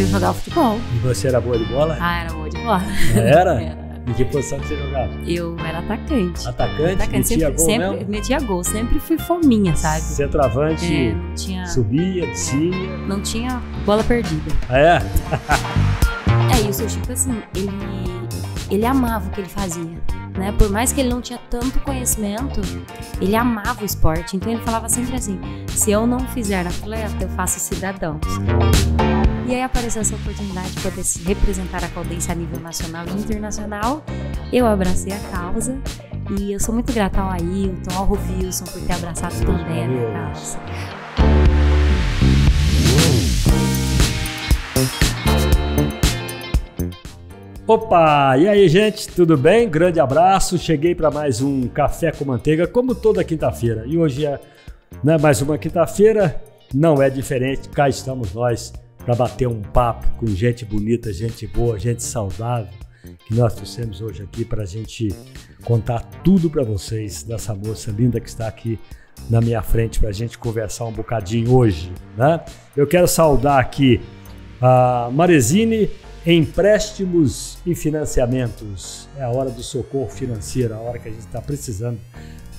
Eu jogava futebol. E você era boa de bola? Ah, era boa de bola. Ah, era? era. Em que posição que você jogava? Eu era atacante. Atacante? atacante. Metia sempre, gol sempre, mesmo? Metia gol. Sempre fui fominha, sabe? Centroavante? É, tinha... Subia, descia? Não tinha bola perdida. Ah, é? é, e o seu Chico, assim, ele, ele amava o que ele fazia. Né? Por mais que ele não tinha tanto conhecimento, ele amava o esporte. Então ele falava sempre assim: se eu não fizer atleta, eu faço cidadão. E aí apareceu essa oportunidade de poder representar a Caldência a nível nacional e internacional. Eu abracei a causa e eu sou muito grata ao Ailton, ao Rovilson por ter abraçado também a causa. Opa! E aí, gente, tudo bem? Grande abraço. Cheguei para mais um Café com Manteiga, como toda quinta-feira. E hoje é né, mais uma quinta-feira, não é diferente. Cá estamos nós para bater um papo com gente bonita, gente boa, gente saudável, que nós trouxemos hoje aqui para a gente contar tudo para vocês dessa moça linda que está aqui na minha frente para a gente conversar um bocadinho hoje. Né? Eu quero saudar aqui a Maresine Empréstimos e Financiamentos. É a hora do socorro financeiro, a hora que a gente está precisando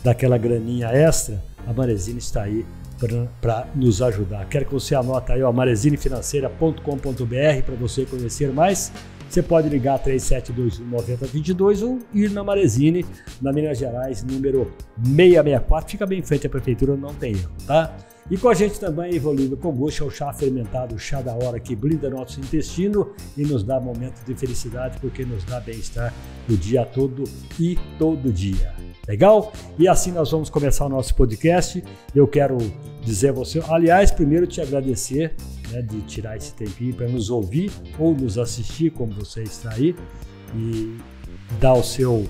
daquela graninha extra. A Maresine está aí para nos ajudar. Quero que você anota aí, o marezinefinanceira.com.br para você conhecer mais. Você pode ligar 3721 9022 ou ir na Marezine, na Minas Gerais, número 664. Fica bem em frente à prefeitura, não tem erro, tá? E com a gente também, gosto, é o chá fermentado, o chá da hora que blinda nosso intestino e nos dá momentos de felicidade, porque nos dá bem-estar o dia todo e todo dia. Legal? E assim nós vamos começar o nosso podcast. Eu quero dizer a você, aliás, primeiro te agradecer né, de tirar esse tempinho para nos ouvir ou nos assistir, como você está aí, e dar o seu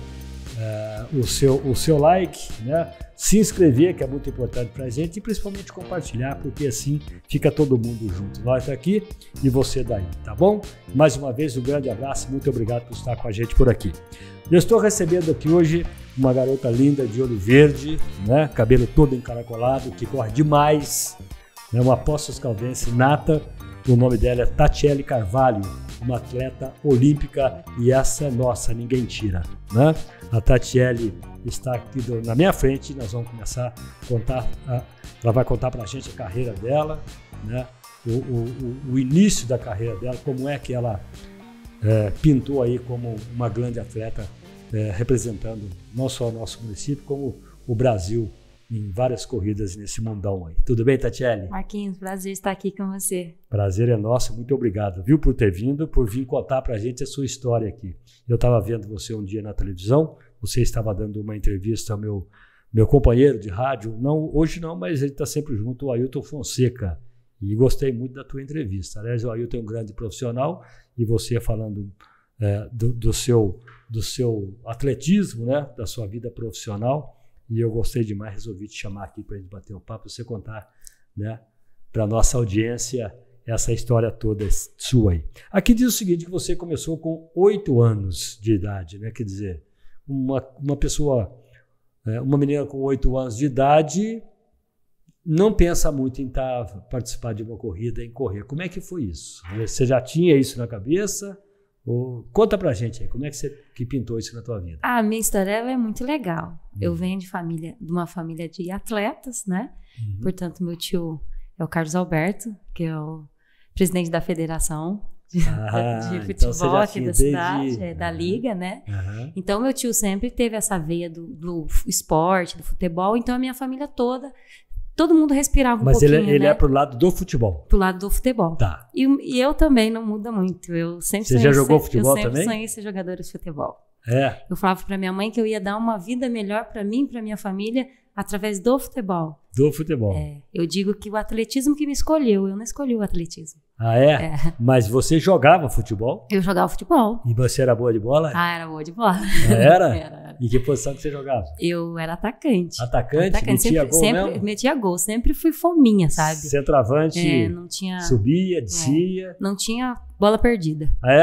uh, o, seu, o seu like, né? se inscrever, que é muito importante para a gente, e principalmente compartilhar, porque assim fica todo mundo junto. Nós daqui e você daí, tá bom? Mais uma vez, um grande abraço, muito obrigado por estar com a gente por aqui. Eu estou recebendo aqui hoje uma garota linda de olho verde, né? cabelo todo encaracolado, que corre demais, né? uma apostas caldense nata. O nome dela é Tatiele Carvalho uma atleta olímpica e essa é nossa, ninguém tira. Né? A Tatiele está aqui na minha frente, nós vamos começar a contar, a, ela vai contar para a gente a carreira dela, né? o, o, o, início da carreira dela, como é que ela é, pintou aí como uma grande atleta é, representando não só o nosso município, como o Brasil em várias corridas nesse mundão aí. Tudo bem, Tatiele? Marquinhos, prazer estar aqui com você. Prazer é nosso, muito obrigado, viu, por ter vindo, por vir contar pra gente a sua história aqui. Eu estava vendo você um dia na televisão, você estava dando uma entrevista ao meu, meu companheiro de rádio, não hoje não, mas ele está sempre junto, o Ailton Fonseca. E gostei muito da tua entrevista. Aliás, o Ailton é um grande profissional e você falando é, do, do, seu, do seu atletismo, né, da sua vida profissional e eu gostei demais, resolvi te chamar aqui para a gente bater um papo, você contar né, para nossa audiência essa história toda sua aí. Aqui diz o seguinte, que você começou com oito anos de idade, né? Quer dizer, uma, uma pessoa, né, uma menina com oito anos de idade não pensa muito em tá, participar de uma corrida, em correr. Como é que foi isso? Você já tinha isso na cabeça? conta pra gente aí, como é que você que pintou isso na tua vida? A minha história é muito legal. Uhum. Eu venho de família, de uma família de atletas, né? Uhum. Portanto, meu tio é o Carlos Alberto, que é o presidente da federação de, ah, de então futebol então aqui da cidade, é, da uhum. liga, né? Então, meu tio sempre teve essa veia do, do esporte, do futebol. Então, a minha família toda todo mundo respirava um Mas é- pouquinho. Mas ele, ele é né? é pro lado do futebol. Pro lado do futebol. Tá. E, e eu também não muda muito. Eu sempre Você já jogou ser, futebol também? Eu sempre sonhei ser jogadora de futebol. É. Eu falava para minha mãe que eu ia dar uma vida melhor para mim, para minha família, através do futebol. Do futebol. É. Eu digo que o atletismo que me escolheu, eu não escolhi o atletismo. Ah, é? é? Mas você jogava futebol? Eu jogava futebol. E você era boa de bola? Ah, era boa de bola. Ah, era? era? E que posição que você jogava? Eu era atacante. Atacante? atacante. Metia sempre, gol sempre mesmo? Metia gol. Sempre fui fominha, sabe? Centroavante. É, não tinha... Subia, é. descia. É, não tinha bola perdida. Ah, é?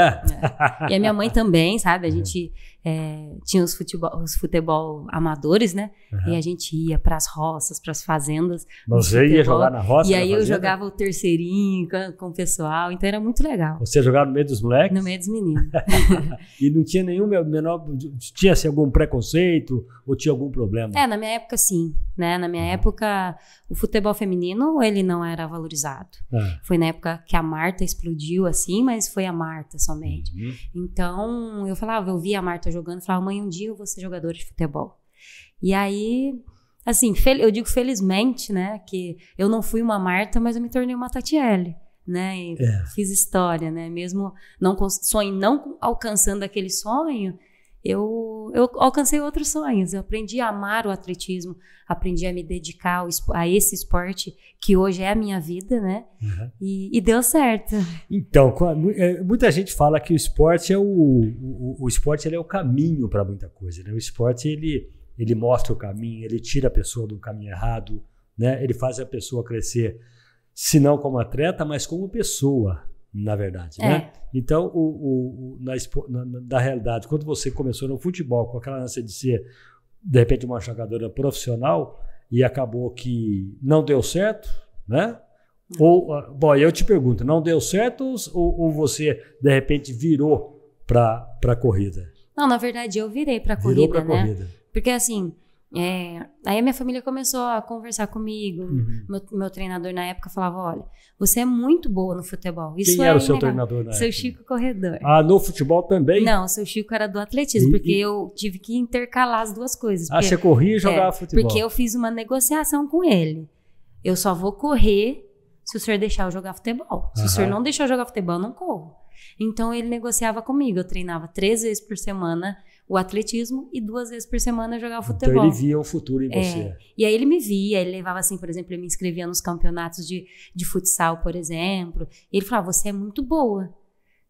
é? E a minha mãe também, sabe? A é. gente é, tinha os futebol, os futebol amadores, né? Uhum. E a gente ia para as roças, para as fazendas. Você ia jogar na roça? E aí eu jogava o terceirinho com, com, o pessoal, então era muito legal. Você jogava no meio dos moleques? No meio dos meninos. e não tinha nenhum menor. Tinha assim, algum preconceito ou tinha algum problema? É, na minha época sim. Né? Na minha uhum. época, o futebol feminino ele não era valorizado. É. Foi na época que a Marta explodiu assim, mas foi a Marta somente. Uhum. Então eu falava, eu via a Marta jogando, falava, mãe, um dia eu vou ser jogadora de futebol. E aí, assim, eu digo felizmente, né, que eu não fui uma Marta, mas eu me tornei uma Tatiele. Né, e é. fiz história, né? Mesmo não sonho, não alcançando aquele sonho, eu, eu alcancei outros sonhos. Eu aprendi a amar o atletismo, aprendi a me dedicar ao, a esse esporte que hoje é a minha vida, né? Uhum. E, e, deu certo. Então, é, muita gente fala que o esporte é o, o, o esporte ele é o caminho para muita coisa. Né? O esporte ele, ele mostra o caminho, ele tira a pessoa do caminho errado, né? Ele faz a pessoa crescer, se não como atleta, mas como pessoa, na verdade. É. Né? Então, o, o, na, na, na, realidade, quando você começou no futebol com aquela ânsia de ser, de repente, uma jogadora profissional e acabou que não deu certo, né? Hum. Ou, ah, bom, eu te pergunto, não deu certo ou, ou você, de repente, virou para a corrida? Não, na verdade, eu virei para a corrida, né? Corrida. Porque, assim, é, aí a minha família começou a conversar comigo. Uhum. Meu, meu, treinador na época falava: olha, você é muito boa no futebol. Isso Quem é era o seu legal. treinador na seu época? Seu Chico Corredor. Ah, no futebol também? Não, seu Chico era do atletismo, e, porque e... eu tive que intercalar as duas coisas. Ah, porque, ah, você corria e é, jogava é, futebol? Porque eu fiz uma negociação com ele. Eu só vou correr se o senhor deixar eu jogar futebol. Se uhum. o senhor não deixar eu jogar futebol, eu não corro. Então ele negociava comigo. Eu treinava três vezes por semana o atletismo e duas vezes por semana jogar então futebol. Então ele via o futuro em é. você. E aí ele me via, ele levava assim, por exemplo, ele me inscrevia nos campeonatos de, de futsal, por exemplo. ele falava: você é muito boa.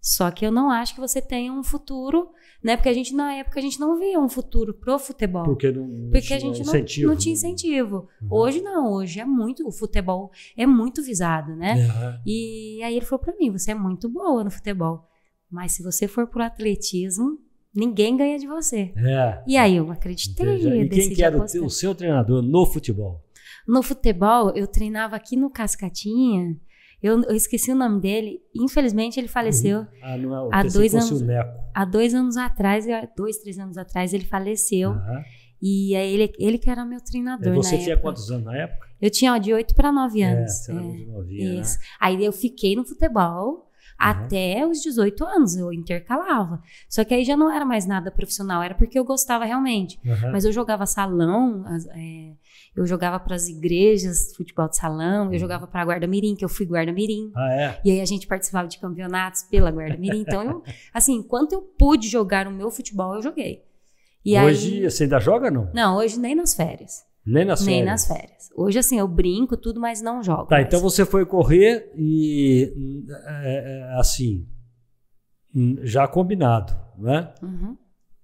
Só que eu não acho que você tenha um futuro, né? Porque a gente, na época, a gente não via um futuro pro futebol. Porque não, não Porque a gente incentivo, não, não tinha né? incentivo. Uhum. Hoje não, hoje é muito, o futebol é muito visado, né? Uhum. E aí ele falou para mim, você é muito boa no futebol. Mas se você for pro atletismo, Ninguém ganha de você. É. E aí eu acreditei. Entendi. E quem que era o seu treinador no futebol? No futebol, eu treinava aqui no Cascatinha. Eu, eu esqueci o nome dele. Infelizmente, ele faleceu uhum. ah, não, é há, dois anos, há dois anos atrás. Dois, três anos atrás, ele faleceu. Uhum. E aí é ele, ele que era meu treinador. E você tinha época. quantos anos na época? Eu tinha ó, de 8 para 9 anos. É, você é, né? era Isso. Né? Aí eu fiquei no futebol. Uhum. Até os 18 anos eu intercalava. Só que aí já não era mais nada profissional, era porque eu gostava realmente. Uhum. Mas eu jogava salão, é, eu jogava para as igrejas, futebol de salão, uhum. eu jogava para a Guarda Mirim, que eu fui Guarda Mirim. Ah, é? E aí a gente participava de campeonatos pela Guarda Mirim. Então, eu, assim, enquanto eu pude jogar o meu futebol, eu joguei. E hoje aí, você ainda joga não? Não, hoje nem nas férias. Nem nas férias. Nem nas férias. Hoje, assim, eu brinco tudo, mas não jogo. Tá, mais. então você foi correr e, é, é, assim, hum, já combinado, né? Uhum.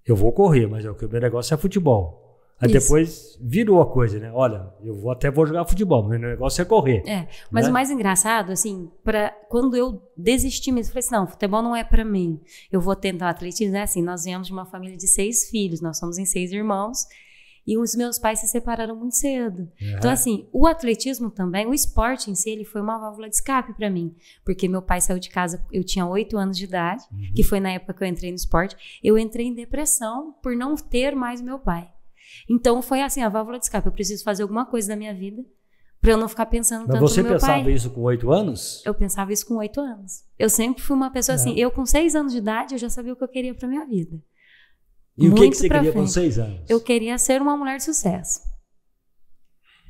Eu vou correr, mas é o que o meu negócio é futebol. Aí Isso. depois virou a coisa, né? Olha, eu vou até vou jogar futebol, meu negócio é correr. É, mas né? o mais engraçado, assim, para quando eu desisti mesmo, eu falei assim, não, futebol não é para mim. Eu vou tentar atletismo, é assim, nós viemos de uma família de seis filhos, nós somos em seis irmãos, e os meus pais se separaram muito cedo. Uhum. Então, assim, o atletismo também, o esporte em si, ele foi uma válvula de escape para mim. Porque meu pai saiu de casa, eu tinha oito anos de idade, uhum. que foi na época que eu entrei no esporte. Eu entrei em depressão por não ter mais meu pai. Então, foi assim, a válvula de escape. Eu preciso fazer alguma coisa da minha vida para eu não ficar pensando Mas tanto no meu pai. Você pensava isso com oito anos? Eu pensava isso com oito anos. Eu sempre fui uma pessoa assim, é. assim, eu com seis anos de idade, eu já sabia o que eu queria para minha vida. E o que, é que você queria frente. com seis anos? Eu queria ser uma mulher de sucesso.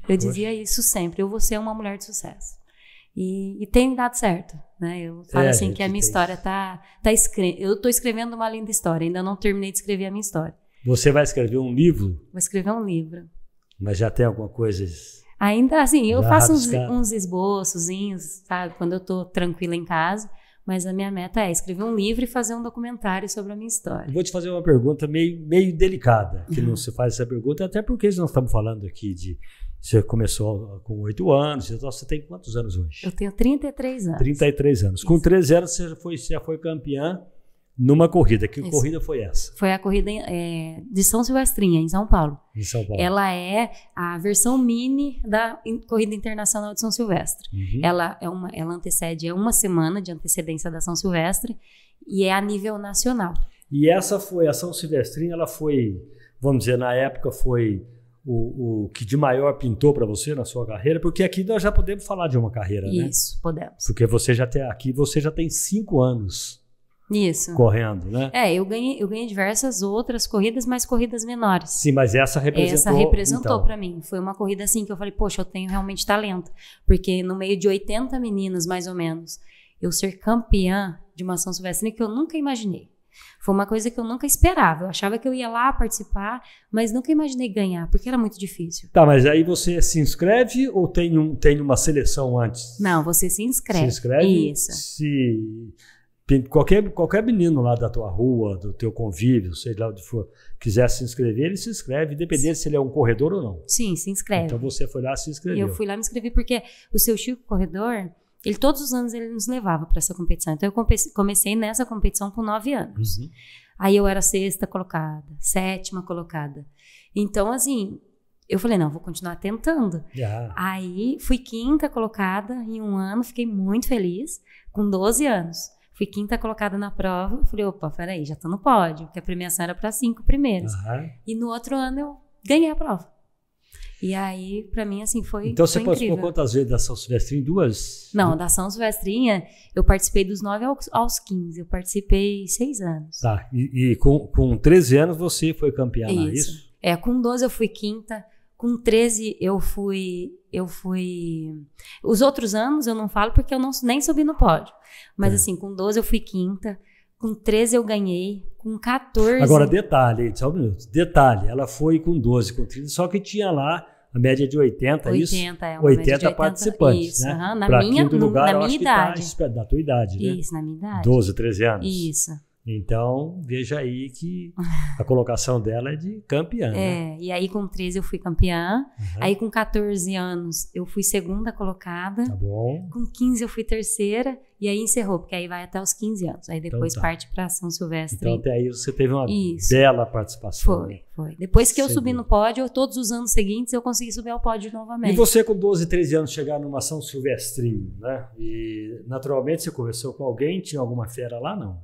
Eu Poxa. dizia isso sempre, eu vou ser uma mulher de sucesso. E, e tem dado certo, né? Eu falo é, assim é a que a minha história tá, tá escre... eu estou escrevendo uma linda história, ainda não terminei de escrever a minha história. Você vai escrever um livro? Vou escrever um livro. Mas já tem alguma coisa Ainda assim, eu faço uns, uns esboçozinhos, sabe? Quando eu estou tranquila em casa. Mas a minha meta é escrever um livro e fazer um documentário sobre a minha história. Vou te fazer uma pergunta meio, meio delicada, que não uhum. se faz essa pergunta, até porque nós estamos falando aqui de. Você começou com oito anos, então você tem quantos anos hoje? Eu tenho 33 anos. 33 anos. Isso. Com 13 anos, você, foi, você já foi campeã numa corrida. Que Isso. corrida foi essa? Foi a corrida é, de São Silvestrinha, em São Paulo. Em São Paulo. Ela é a versão mini da Corrida Internacional de São Silvestre. Uhum. Ela, é uma, ela antecede é uma semana de antecedência da São Silvestre e é a nível nacional. E essa foi, a São Silvestrinha, ela foi, vamos dizer, na época foi o, o que de maior pintou para você na sua carreira, porque aqui nós já podemos falar de uma carreira, Isso, né? Isso, podemos. Porque você já tem, aqui você já tem cinco anos isso. Correndo, né? É, eu ganhei, eu ganhei diversas outras corridas, mas corridas menores. Sim, mas essa representou. Essa representou então. para mim. Foi uma corrida assim que eu falei, poxa, eu tenho realmente talento. Porque no meio de 80 meninas, mais ou menos, eu ser campeã de uma São Silvestre que eu nunca imaginei. Foi uma coisa que eu nunca esperava. Eu achava que eu ia lá participar, mas nunca imaginei ganhar, porque era muito difícil. Tá, mas aí você se inscreve ou tem, um, tem uma seleção antes? Não, você se inscreve. Se inscreve? Isso. Se Qualquer, qualquer menino lá da tua rua, do teu convívio, sei lá onde for, quiser se inscrever, ele se inscreve, independente se ele é um corredor ou não. Sim, se inscreve. Então você foi lá se inscreveu. Eu fui lá me inscrevi porque o seu Chico Corredor, ele todos os anos ele nos levava para essa competição. Então eu comecei nessa competição com nove anos. Uhum. Aí eu era sexta colocada, sétima colocada. Então, assim, eu falei, não, vou continuar tentando. Yeah. Aí fui quinta colocada em um ano, fiquei muito feliz, com 12 anos. Fui quinta colocada na prova. Falei, opa, peraí, já tô no pódio, porque a premiação era para cinco primeiros. Uhum. E no outro ano eu ganhei a prova. E aí, para mim, assim, foi Então você participou quantas vezes da São Silvestrinha? Duas? Não, da São Silvestrinha, eu participei dos 9 aos, aos 15. Eu participei seis anos. Tá, e, e com, com 13 anos você foi campeã, é isso. isso? É, com 12 eu fui quinta com 13 eu fui eu fui os outros anos eu não falo porque eu não nem subi no pódio. Mas é. assim, com 12 eu fui quinta, com 13 eu ganhei, com 14 Agora detalhe, só um minuto. Detalhe, ela foi com 12, com 30 só que tinha lá a média de 80, 80 é isso? É 80, 80 participantes, isso, né? Uhum, na pra minha, lugar, na minha tá idade. Tá, da tua idade, né? Isso, na minha idade. 12, 13 anos. Isso. Então, veja aí que a colocação dela é de campeã. É, né? e aí com 13 eu fui campeã. Uhum. Aí com 14 anos eu fui segunda colocada. Tá bom. Com 15 eu fui terceira. E aí encerrou, porque aí vai até os 15 anos. Aí então depois então tá. parte para São Silvestre. Então até aí você teve uma Isso. bela participação. Foi, né? foi. Depois que eu subi no pódio, todos os anos seguintes eu consegui subir ao pódio novamente. E você com 12, 13 anos chegar numa São Silvestrinho, né? E naturalmente você conversou com alguém? Tinha alguma fera lá? Não.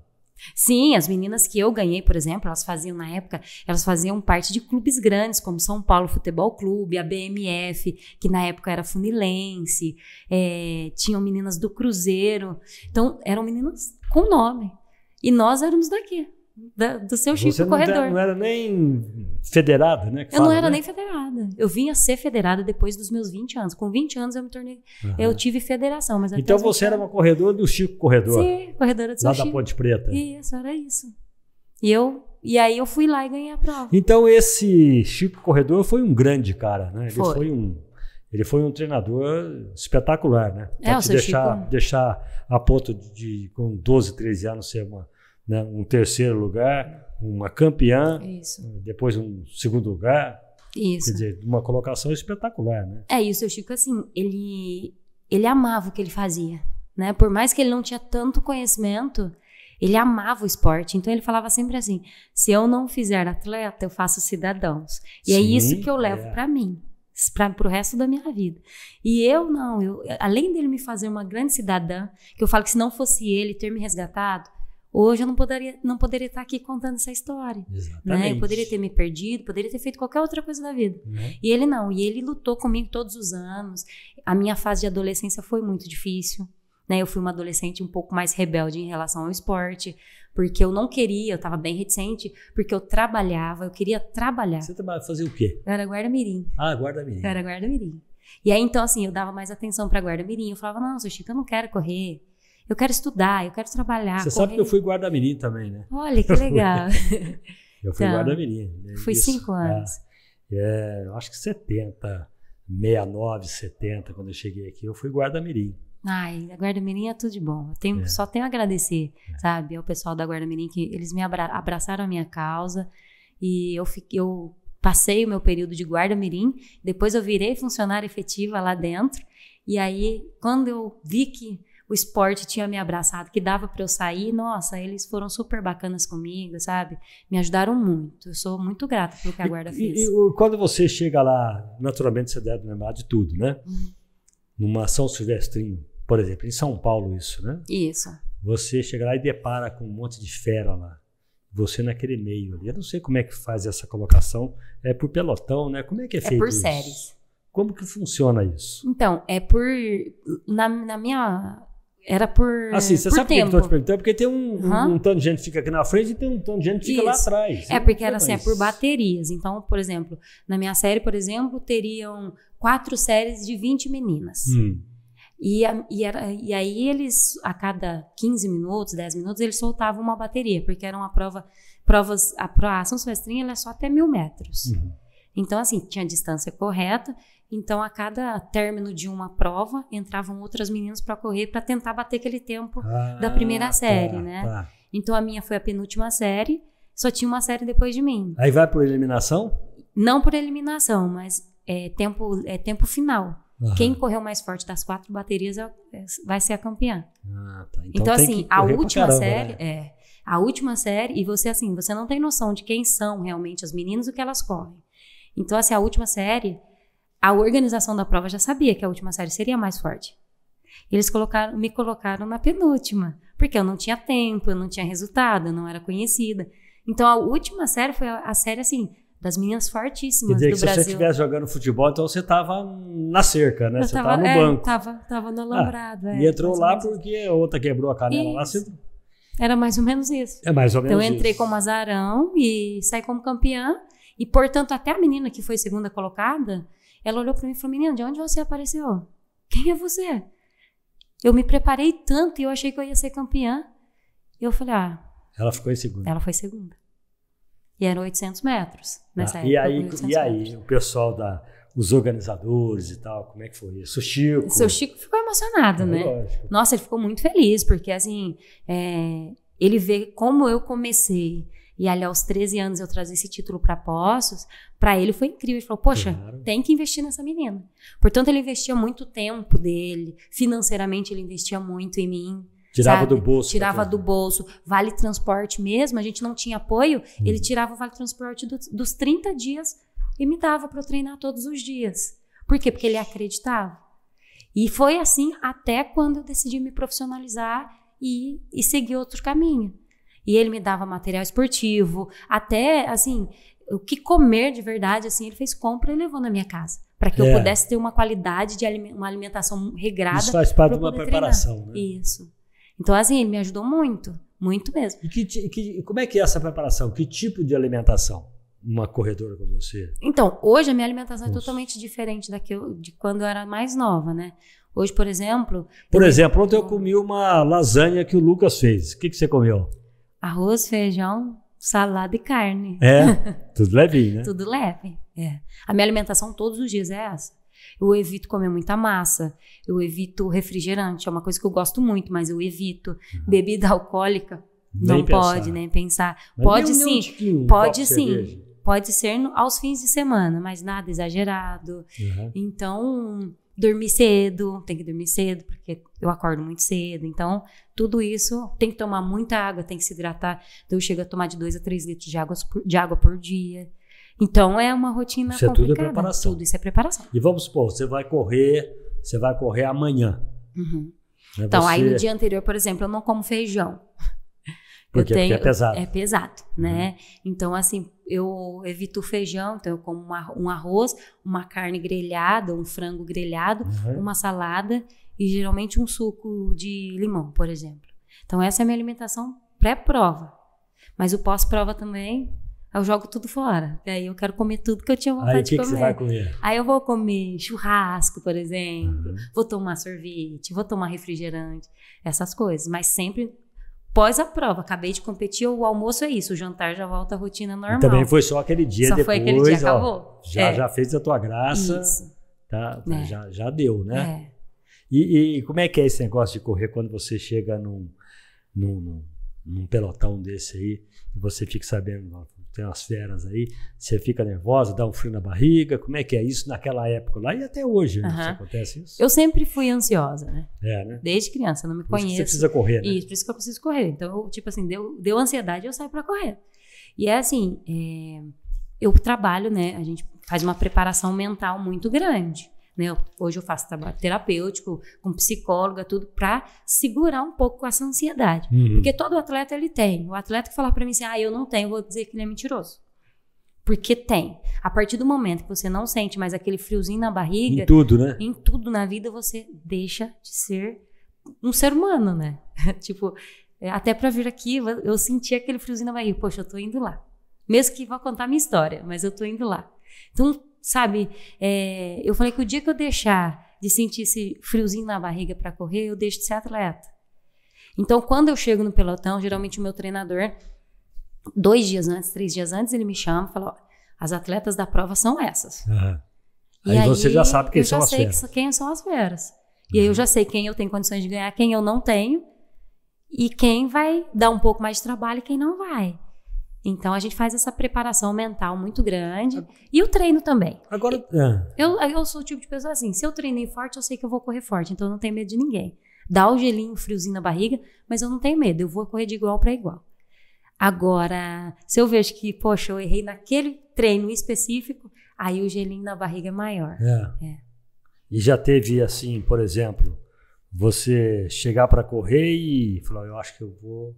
Sim, as meninas que eu ganhei, por exemplo, elas faziam na época, elas faziam parte de clubes grandes, como São Paulo Futebol Clube, a BMF, que na época era funilense, é, tinham meninas do Cruzeiro. Então, eram meninas com nome. E nós éramos daqui da, do seu Você corredor. Não, não era nem federada, né? eu fala, não era né? nem federada. Eu vim a ser federada depois dos meus 20 anos. Com 20 anos eu me tornei. Uhum. Eu tive federação, mas Então você era uma corredora do Chico Corredor. Sim, corredora do Lá Chico. da Ponte Preta. Isso, era isso. E eu. E aí eu fui lá e ganhei a prova. Então esse Chico Corredor foi um grande cara, né? Ele foi, foi um. Ele foi um treinador espetacular, né? Pra é, te deixar, Chico... deixar a ponto de, de, com 12, 13 anos, ser uma, né? um terceiro lugar, uma campeã, isso. depois um segundo lugar. Isso. Quer dizer, uma colocação espetacular, né? É isso, o Chico, assim, ele, ele amava o que ele fazia, né? Por mais que ele não tinha tanto conhecimento, ele amava o esporte. Então ele falava sempre assim: se eu não fizer atleta, eu faço cidadãos. E é Sim, é isso que eu levo é. para mim, para o resto da minha vida. E eu não, eu, além dele me fazer uma grande cidadã, que eu falo que se não fosse ele ter me resgatado, Hoje eu não poderia, não poderia estar aqui contando essa história. Né? Exatamente. Né? Eu poderia ter me perdido, poderia ter feito qualquer outra coisa da vida. Uhum. E ele não, e ele lutou comigo todos os anos. A minha fase de adolescência foi muito difícil. Né? Eu fui uma adolescente um pouco mais rebelde em relação ao esporte, porque eu não queria, eu estava bem reticente, porque eu trabalhava, eu queria trabalhar. Você trabalhava, fazer o quê? Eu era guarda-mirim. Ah, guarda-mirim. Eu era guarda-mirim. E aí, então, assim, eu dava mais atenção para guarda-mirim. Eu falava, não, seu Chico, eu não quero correr eu quero estudar, eu quero trabalhar. Você correr. sabe que eu fui guarda-mirim também, né? Olha, que legal. eu fui então, guarda-mirim. Né? Fui Isso, cinco é. anos. É, é, eu acho que 70, 69, 70, quando eu cheguei aqui, eu fui guarda-mirim. Ai, a Guarda Mirim é tudo de bom. Eu tenho, é. Só tenho a agradecer, é. sabe, ao pessoal da Guarda Mirim, que eles me abra abraçaram a minha causa e eu, fiquei, eu passei o meu período de Guarda Mirim, depois eu virei funcionária efetiva lá dentro. E aí, quando eu vi que o esporte tinha me abraçado, que dava para eu sair. Nossa, eles foram super bacanas comigo, sabe? Me ajudaram muito. Eu sou muito grata pelo que a guarda e, fez. E, e, quando você chega lá, naturalmente você deve lembrar de tudo, né? Uhum. Numa São Silvestrinho, por exemplo, em São Paulo isso, né? Isso. Você chega lá e depara com um monte de fera lá. Você naquele meio ali. Eu não sei como é que faz essa colocação. É por pelotão, né? Como é que é, é feito É por séries. Como que funciona isso? Então, é por. Na, na minha era por. Assim, você por sabe tempo. que eu estou te perguntando? Porque tem um, uhum. um, tanto de gente que fica aqui na frente e tem um tanto de gente que fica Isso. lá atrás. É, porque era assim, é por baterias. Então, por exemplo, na minha série, por exemplo, teriam quatro séries de 20 meninas. Hum. E, a, e, era, e aí eles, a cada 15 minutos, 10 minutos, eles soltavam uma bateria, porque era uma prova. Provas, a, a ação silvestrinha é só até mil metros. Uhum. Então, assim, tinha a distância correta então, a cada término de uma prova, entravam outras meninas para correr para tentar bater aquele tempo ah, da primeira tá, série, tá, né? Tá. Então, a minha foi a penúltima série, só tinha uma série depois de mim. Aí vai por eliminação? Não por eliminação, mas é tempo, é tempo final. Uhum. Quem correu mais forte das quatro baterias é, é, vai ser a campeã. Ah, tá. Então, então assim, a última caramba, série né? é a última série e você assim, você não tem noção de quem são realmente as meninas o que elas correm. Então assim, a última série a organização da prova já sabia que a última série seria mais forte. Eles colocaram, me colocaram na penúltima, porque eu não tinha tempo, eu não tinha resultado, eu não era conhecida. Então a última série foi a, a série assim das meninas fortíssimas Quer dizer, do que se Brasil. você estivesse jogando futebol, então você estava na cerca, né? Eu você estava no é, banco. Tava, tava no alambrado. Ah, é, e entrou lá porque a outra quebrou a canela isso. lá. Você... Era mais ou menos isso. É mais ou então, menos Então eu entrei isso. como azarão e saí como campeã. E, portanto, até a menina que foi segunda colocada, ela olhou para mim e falou: Menina, de onde você apareceu? Quem é você? Eu me preparei tanto e eu achei que eu ia ser campeã. E eu falei: Ah. Ela ficou em segunda. Ela foi segunda. E eram 800 metros nessa ah, época. E aí, e aí o pessoal da. Os organizadores e tal, como é que foi isso? O Chico. O seu Chico ficou emocionado, é, né? Lógico. Nossa, ele ficou muito feliz, porque assim, é, ele vê como eu comecei e ali aos 13 anos eu trazer esse título para Poços, para ele foi incrível. Ele falou: "Poxa, claro. tem que investir nessa menina". Portanto, ele investia muito tempo dele, financeiramente ele investia muito em mim. Tirava sabe? do bolso. Tirava do bolso. Vale transporte mesmo, a gente não tinha apoio, hum. ele uhum. tirava o vale transporte do, dos 30 dias e me dava para eu treinar todos os dias. Por quê? Porque ele acreditava. E foi assim até quando eu decidi me profissionalizar e, e seguir outro caminho. E ele me dava material esportivo, até assim, o que comer de verdade, assim, ele fez compra e levou na minha casa. Para que é. eu pudesse ter uma qualidade de uma alimentação regrada. Isso faz parte de uma preparação, né? Isso. Então, assim, ele me ajudou muito, muito mesmo. E que, que, como é que é essa preparação? Que tipo de alimentação? Uma corredora como você? Então, hoje a minha alimentação é Nossa. é totalmente diferente da que eu, de quando eu era mais nova, né? Hoje, por exemplo. Por exemplo, ontem eu comi uma lasanha que o Lucas fez. O que, que você comeu? Arroz, feijão, salada e carne. É, tudo levinho, né? tudo leve, é. A minha alimentação todos os dias é essa. Eu evito comer muita massa, eu evito refrigerante, é uma coisa que eu gosto muito, mas eu evito. Uhum. Bebida alcoólica, nem não pensar. pode nem pensar. Mas pode sim, pode sim. Pode ser aos fins de semana, mas nada exagerado. Uhum. Então, dormir cedo, tem que dormir cedo, porque eu acordo muito cedo. Então, tudo isso tem que tomar muita água, tem que se hidratar. Então, eu chego a tomar de 2 a 3 litros de água, por, de água por dia. Então, é uma rotina isso complicada. é tudo é preparação. Tudo isso é preparação. E vamos supor, você vai correr, você vai correr amanhã. Uhum. Né, então, você... aí no dia anterior, por exemplo, eu não como feijão. Porque, tenho, porque é pesado. É pesado, né? Uhum. Então, assim, eu evito o feijão, então eu como uma, um arroz, uma carne grelhada, um frango grelhado, uhum. uma salada e geralmente um suco de limão, por exemplo. Então, essa é a minha alimentação pré-prova. Mas o pós-prova também, eu jogo tudo fora. aí eu quero comer tudo que eu tinha vontade Aí, de comer. Que você vai comer. Aí eu vou comer churrasco, por exemplo, uhum. vou tomar sorvete, vou tomar refrigerante, essas coisas, mas sempre pós a prova. Acabei de competir, o almoço é isso, o jantar já volta à rotina normal. E também foi só aquele dia só depois. Só foi aquele dia, ó, acabou. já, é. já fez a tua graça. Isso. Tá, é. já, já deu, né? É. E, e, como é que é esse negócio de correr quando você chega num, num, num, num pelotão desse aí e você fica sabendo, tem umas feras aí, você fica nervosa, dá um frio na barriga, como é que é isso naquela época lá e até hoje, né? Uhum. acontece isso? Eu sempre fui ansiosa, né? É, né? Desde criança, não me conheço. Por isso você precisa correr, né? Isso, por isso que eu preciso correr. Então, eu, tipo assim, deu, deu ansiedade, eu saio para correr. E é assim, é, eu trabalho, né? A gente faz uma preparação mental muito grande. Né? Hoje eu faço trabalho terapêutico com psicóloga, tudo para segurar um pouco essa ansiedade, uhum. porque todo atleta ele tem. O atleta que falar para mim assim, ah, eu não tenho, vou dizer que ele é mentiroso. Porque tem. A partir do momento que você não sente mais aquele friozinho na barriga, em tudo, né? Em tudo na vida você deixa de ser um ser humano, né? tipo, é, até para vir aqui, eu senti aquele friozinho na barriga. Poxa, eu tô indo lá. Mesmo que vá contar minha história, mas eu tô indo lá. Então, sabe? É, eu falei que o dia que eu deixar de sentir esse friozinho na barriga para correr, eu deixo de ser atleta. Então, quando eu chego no pelotão, geralmente o meu treinador, dois dias antes, três dias antes, ele me chama e fala: ó, as atletas da prova são essas. Uhum. Aí, aí, você já sabe quem são as feras. Eu já sei quem são as feras. Uhum. E aí eu já sei quem eu tenho condições de ganhar, quem eu não tenho, e quem vai dar um pouco mais de trabalho e quem não vai. Então a gente faz essa preparação mental muito grande e o treino também. Agora, é. eu, eu sou o tipo de pessoa assim: se eu treinei forte, eu sei que eu vou correr forte, então eu não tenho medo de ninguém. Dá o gelinho, friozinho na barriga, mas eu não tenho medo, eu vou correr de igual para igual. Agora, se eu vejo que, poxa, eu errei naquele treino específico, aí o gelinho na barriga é maior. É. é. E já teve assim, por exemplo, você chegar para correr e falar, eu acho que eu vou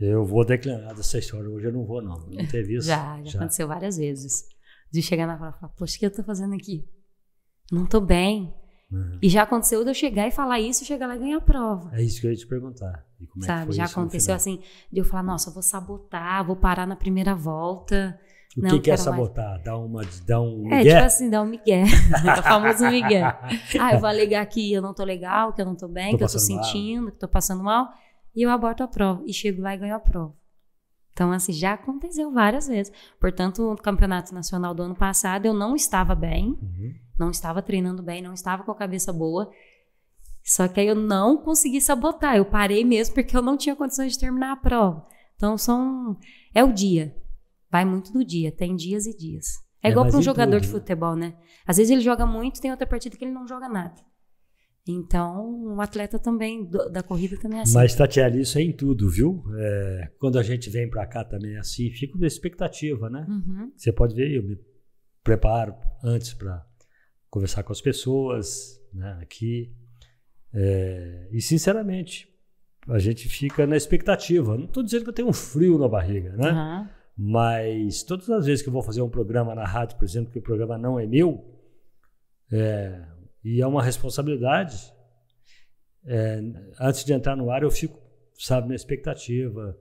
eu vou declinar dessa história. Hoje eu não vou, não. Não teve isso. já, já, já, aconteceu várias vezes. De chegar na hora e falar, poxa, o que eu tô fazendo aqui? Não tô bem. Uhum. E já aconteceu de eu chegar e falar isso e chegar lá e ganhar a prova. É isso que eu ia te perguntar. É Sabe, é já aconteceu assim, de eu falar, nossa, eu vou sabotar, vou parar na primeira volta. O não, que, que é sabotar? Mais. Dá uma, dá é, tipo assim, um migué? É, tipo assim, dá um migué. o famoso migué. Ah, eu vou alegar que eu não tô legal, que eu não tô bem, tô que eu tô sentindo, mal. que tô passando mal e eu aborto a prova e chego lá e ganho a prova. Então, assim, já aconteceu várias vezes. Portanto, no Campeonato Nacional do ano passado, eu não estava bem, uhum. não estava treinando bem, não estava com a cabeça boa. Só que aí eu não consegui sabotar, eu parei mesmo porque eu não tinha condições de terminar a prova. Então, são é o dia. Vai muito do dia, tem dias e dias. É, é igual para um jogador tudo, de né? futebol, né? Às vezes ele joga muito, tem outra partida que ele não joga nada. Então, um atleta também do, da corrida também é assim. Mas, Tatiana, isso é em tudo, viu? É, quando a gente vem para cá também é assim, fico na expectativa, né? Uhum. Você pode ver, eu me preparo antes para conversar com as pessoas né, aqui. É, e, sinceramente, a gente fica na expectativa. Não estou dizendo que eu tenho um frio na barriga, né? Uhum. Mas todas as vezes que eu vou fazer um programa na rádio, por exemplo, que o programa não é meu, é, e é uma responsabilidade. É, antes de entrar no ar, eu fico, sabe, na expectativa.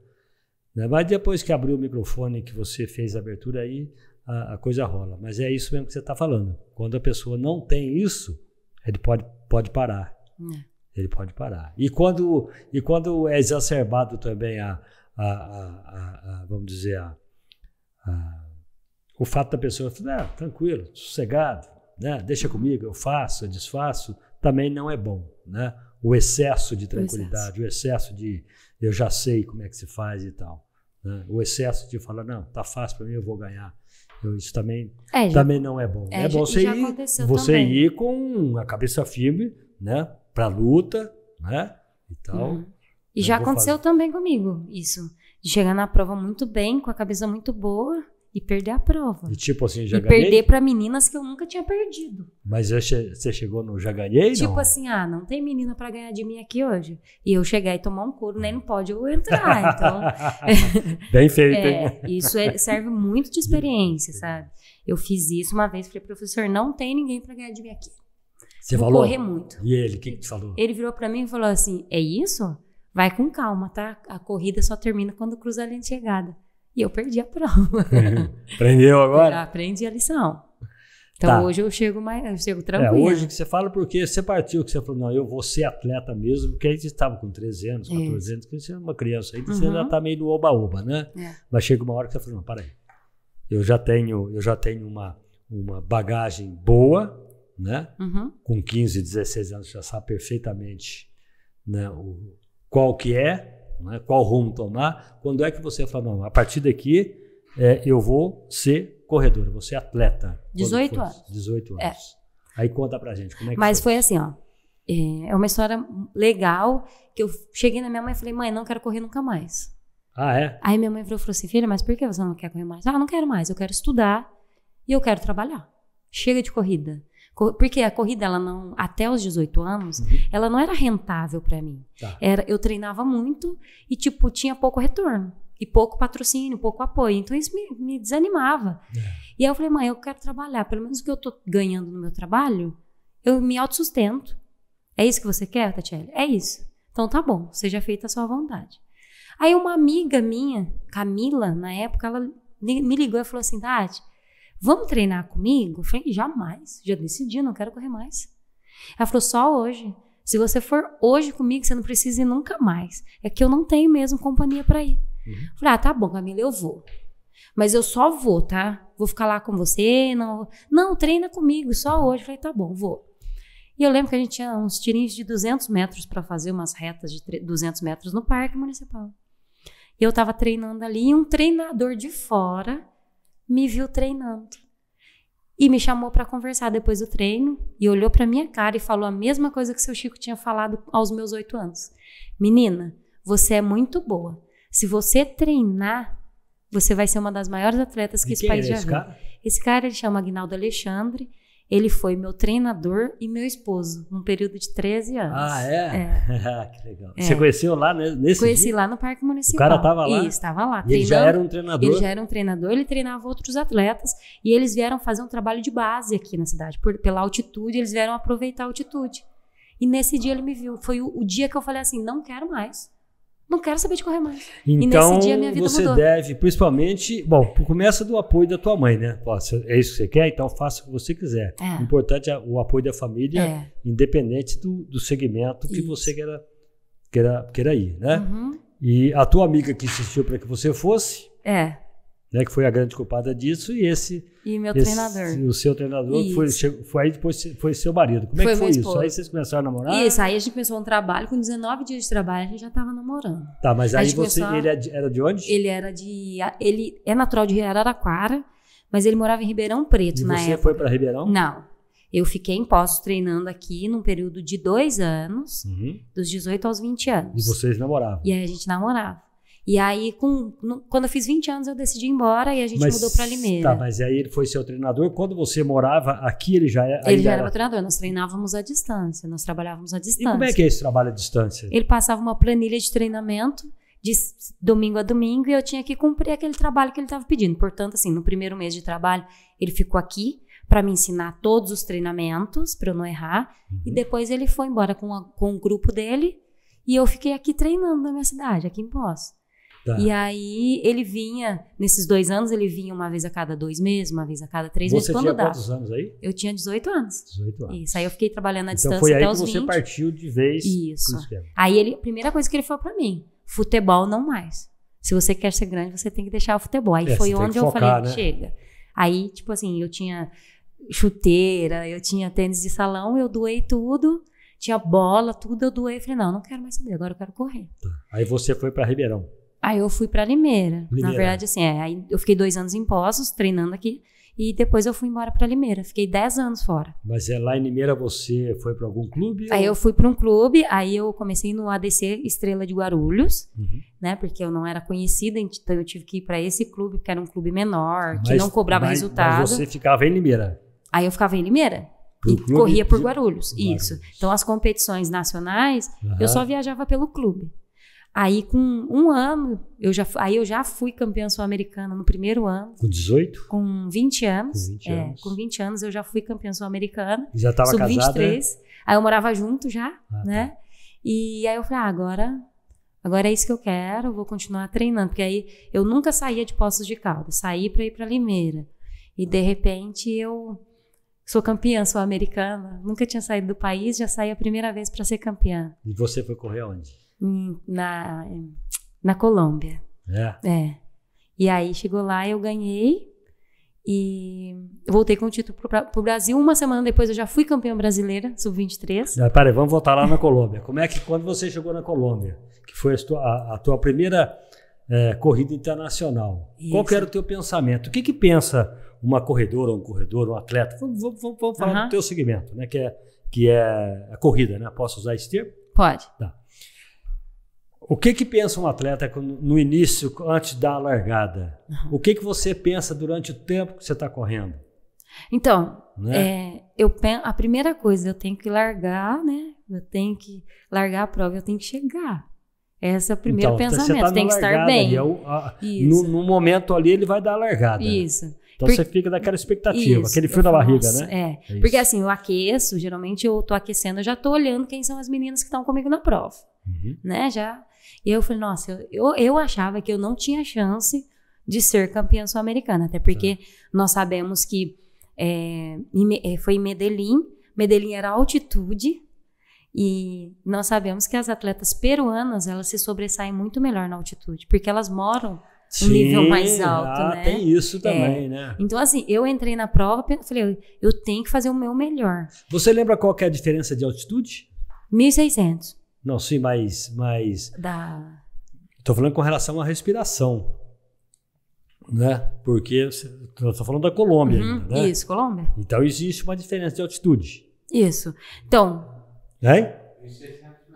Né? Mas depois que abriu o microfone, que você fez a abertura, aí a, a coisa rola. Mas é isso mesmo que você está falando. Quando a pessoa não tem isso, ele pode, pode parar. É. Ele pode parar. E quando, e quando é exacerbado também a, a, a, a vamos dizer, a, o fato da pessoa falar, ah, tranquilo, sossegado, né? deixa comigo, eu faço, eu desfaço, também não é bom. Né? O excesso de tranquilidade, o excesso, o excesso de eu já sei como é que se faz e tal. Né? O excesso de falar, não, tá fácil para mim, eu vou ganhar. Eu, isso também, é, também não é bom. É, é bom você, ir, você ir com a cabeça firme né? para a luta né? e tal. Uhum. E já aconteceu fazer. também comigo isso. De chegar na prova muito bem, com a cabeça muito boa e perder a prova. E tipo assim, já e ganhei? perder para meninas que eu nunca tinha perdido. Mas você chegou no já ganhei, Tipo não? assim, ah, não tem menina para ganhar de mim aqui hoje. E eu chegar e tomar um couro, nem não pode eu entrar, então... Bem feito, é, Isso é, serve muito de experiência, sabe? Eu fiz isso uma vez, falei, professor, não tem ninguém para ganhar de mim aqui. Você Vou falou? correr muito. E ele, o que, que falou? Ele virou para mim e falou assim, é isso? Vai com calma, tá? A corrida só termina quando cruzar a linha de chegada e eu perdi a prova. Aprendeu agora? aprendi a lição. Então tá. hoje eu chego mais, eu chego é, tranquilo. É, hoje que você fala porque você partiu, que você falou, não, eu vou ser atleta mesmo, porque a gente estava com 300, anos, anos, que você é uma criança, ainda uhum. você já está meio no oba-oba, né? É. Mas chega uma hora que você fala, não, peraí, Eu já tenho, eu já tenho uma, uma bagagem boa, né? Uhum. Com 15, 16 anos já sabe perfeitamente né, o, qual que é, né? qual rumo tomar, quando é que você fala, não, a partir daqui é, eu vou ser corredor, eu vou ser atleta. 18 anos. 18 é. anos. É. Aí conta pra gente como é que Mas foi, foi assim, ó. É, é uma história legal que eu cheguei na minha mãe e falei, mãe, não quero correr nunca mais. Ah, é? Aí minha mãe falou assim, filha, mas por que você não quer correr mais? Ah, não quero mais, eu quero estudar e eu quero trabalhar. Chega de corrida. Porque a corrida, ela não, até os 18 anos, uhum. ela não era rentável para mim. Tá. Era, eu treinava muito e, tipo, tinha pouco retorno. E pouco patrocínio, pouco apoio. Então isso me, me desanimava. É. E aí eu falei, mãe, eu quero trabalhar. Pelo menos o que eu tô ganhando no meu trabalho, eu me autossustento. É isso que você quer, Tatiele? É isso. Então tá bom, seja feita a sua vontade. Aí uma amiga minha, Camila, na época, ela me ligou e falou assim, Tati, Vamos treinar comigo? Eu falei, jamais. Já decidi, não quero correr mais. Ela falou, só hoje. Se você for hoje comigo, você não precisa ir nunca mais. É que eu não tenho mesmo companhia para ir. Uhum. Eu falei, ah, tá bom, Camila, eu vou. Mas eu só vou, tá? Vou ficar lá com você, não... Não, treina comigo, só hoje. Eu falei, tá bom, vou. E eu lembro que a gente tinha uns tirinhos de 200 metros para fazer umas retas de 200 metros no parque municipal. E eu estava treinando ali e um treinador de fora me viu treinando e me chamou para conversar depois do treino e olhou para minha cara e falou a mesma coisa que seu Chico tinha falado aos meus oito anos. Menina, você é muito boa. Se você treinar, você vai ser uma das maiores atletas que e esse país é já esse viu. Cara? Esse cara ele chama Agnaldo Alexandre. Ele foi meu treinador e meu esposo, num período de 13 anos. Ah, é? é. Ah, que legal. É. Você conheceu lá nesse Conheci dia? lá no Parque Municipal. O cara estava lá? estava lá. ele já era um treinador? Ele já era um treinador, ele treinava outros atletas e eles vieram fazer um trabalho de base aqui na cidade. Por, pela altitude, eles vieram aproveitar a altitude. E nesse dia ele me viu. Foi o, o dia que eu falei assim, não quero mais não quero saber de correr mais. Então, e nesse então, dia minha vida você mudou. deve, principalmente, bom, começa do apoio da tua mãe, né? É isso que você quer, então faça o que você quiser. É. O importante é o apoio da família, é. independente do, do segmento que isso. você queira, queira, queira ir, né? Uhum. E a tua amiga que insistiu para que você fosse. É né, que foi a grande culpada disso, e esse. E meu esse, treinador. O seu treinador foi, foi, aí depois foi seu marido. Como é foi é que foi isso? Aí vocês começaram a namorar? Isso, aí a gente começou um trabalho, com 19 dias de trabalho, a gente já estava namorando. Tá, mas aí você. Começou, ele é era de onde? Ele era de. Ele é natural de Araraquara, mas ele morava em Ribeirão Preto na você época. Você foi para Ribeirão? Não. Eu fiquei em posto treinando aqui num período de dois anos, uhum. dos 18 aos 20 anos. E vocês namoravam? E aí a gente namorava. E aí, com, no, quando eu fiz 20 anos, eu decidi ir embora e a gente mas, mudou para Limeira. Tá, mas aí ele foi seu treinador. Quando você morava aqui, ele já era. É, ele já era, era treinador. Nós treinávamos à distância, nós trabalhávamos à distância. E como é que é esse trabalho à distância? Ele passava uma planilha de treinamento de domingo a domingo e eu tinha que cumprir aquele trabalho que ele estava pedindo. Portanto, assim, no primeiro mês de trabalho, ele ficou aqui para me ensinar todos os treinamentos, para eu não errar. Uhum. E depois ele foi embora com, a, com o grupo dele e eu fiquei aqui treinando na minha cidade, aqui em Poço. Tá. E aí ele vinha, nesses dois anos, ele vinha uma vez a cada dois meses, uma vez a cada três meses. Você tinha dava. quantos anos aí? Eu tinha 18 anos. 18 anos. Isso, aí eu fiquei trabalhando à então distância até os 20. Então foi aí que você partiu de vez Isso. Aí ele, a primeira coisa que ele falou para mim, futebol não mais. Se você quer ser grande, você tem que deixar o futebol. Aí é, foi onde eu focar, falei, né? chega. Aí, tipo assim, eu tinha chuteira, eu tinha tênis de salão, eu doei tudo tinha bola, tudo, eu doei. Falei, não, não quero mais saber, agora eu quero correr. Tá. Aí você foi para Ribeirão. Aí eu fui para Limeira. Limeira. Na verdade, assim, é, aí eu fiquei dois anos em Poços, treinando aqui. E depois eu fui embora para Limeira. Fiquei 10 anos fora. Mas é lá em Limeira você foi para algum clube? Aí ou... eu fui para um clube, aí eu comecei no ADC Estrela de Guarulhos, uhum. né? Porque eu não era conhecida, então eu tive que ir para esse clube, porque era um clube menor, mas, que não cobrava mas, resultado. Mas você ficava em Limeira? Aí eu ficava em Limeira. Pro e clube? corria por Guarulhos, Guarulhos, isso. Então as competições nacionais, uhum. eu só viajava pelo clube. Aí com um ano, eu já, aí eu já fui campeã sul-americana no primeiro ano. Com 18? Com 20 anos. Com 20 é, anos, com 20 anos eu já fui campeã sul-americana. Já estava casada? 23. Né? Aí eu morava junto já, ah, tá. né? Tá. E aí eu falei, ah, agora, agora é isso que eu quero, vou continuar treinando. Porque aí eu nunca saía de Poços de Caldas, saí para ir para Limeira. E de repente eu sou campeã, sou americana, nunca tinha saído do país, já saí a primeira vez para ser campeã. E você foi correr onde? na, na Colômbia. É. é. E aí chegou lá, eu ganhei e voltei com o título para o Brasil. Uma semana depois eu já fui campeã brasileira, sub-23. Ah, peraí, vamos voltar lá na Colômbia. Como é que quando você chegou na Colômbia, que foi a tua, a tua primeira é, corrida internacional, Isso. qual era o teu pensamento? O que, que pensa uma corredora, um corredor, um atleta? Vamos, vamos, vamos falar do teu segmento, né? Que é, que é a corrida, né? Posso usar esse termo? Pode. Tá. O que que pensa um atleta no início, antes da largada? Uhum. O que que você pensa durante o tempo que você está correndo? Então, né? é, eu a primeira coisa eu tenho que largar, né? Eu tenho que largar a prova, eu tenho que chegar. Esse é o primeiro então, tá pensamento. Tá tem que estar bem. É a, no, no, momento ali ele vai dar a largada. Isso. Então Porque, você fica daquela expectativa, isso, aquele frio na barriga, né? É. é Porque assim, eu aqueço, geralmente eu tô aquecendo, eu já tô olhando quem são as meninas que estão comigo na prova. Uhum. Né? Já e eu falei, nossa, eu, eu achava que eu não tinha chance de ser campeã sul-americana, até porque tá. nós sabemos que é, é, foi em Medellín, Medellín era altitude, e nós sabemos que as atletas peruanas, elas se sobressaem muito melhor na altitude, porque elas moram no um nível mais ah, alto, ah, né? Tem isso é. também, é. né? Então, assim, eu entrei na prova, falei, eu tenho que fazer o meu melhor. Você lembra qual é a diferença de altitude? 1.600. Não, sim, mas. mas da... Tô falando com relação à respiração. Né? Porque eu estou falando da Colômbia. Uhum, ainda, né? Isso, Colômbia. Então existe uma diferença de altitude. Isso. Então. Hein?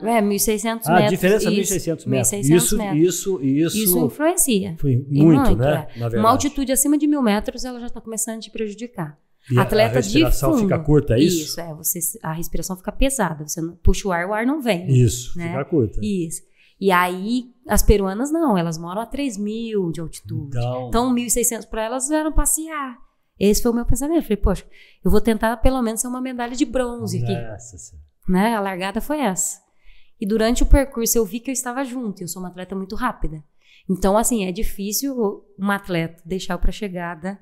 1600 é, 1.600 ah, metros. A diferença é 1.600 metros. 1600 isso, metros. Isso, isso, isso influencia. Muito, muito né? É. Uma altitude acima de mil metros, ela já está começando a te prejudicar. E atleta a respiração fica curta, é isso? Isso, é. Você, a respiração fica pesada. Você puxa o ar, o ar não vem. Isso, né? fica curta. Isso. E aí, as peruanas não, elas moram a 3 mil de altitude. Então, então 1.600 para elas eram passear. Esse foi o meu pensamento. Eu falei, poxa, eu vou tentar pelo menos ser uma medalha de bronze aqui. Nossa, né? A largada foi essa. E durante o percurso eu vi que eu estava junto, eu sou uma atleta muito rápida. Então, assim, é difícil uma atleta deixar para chegada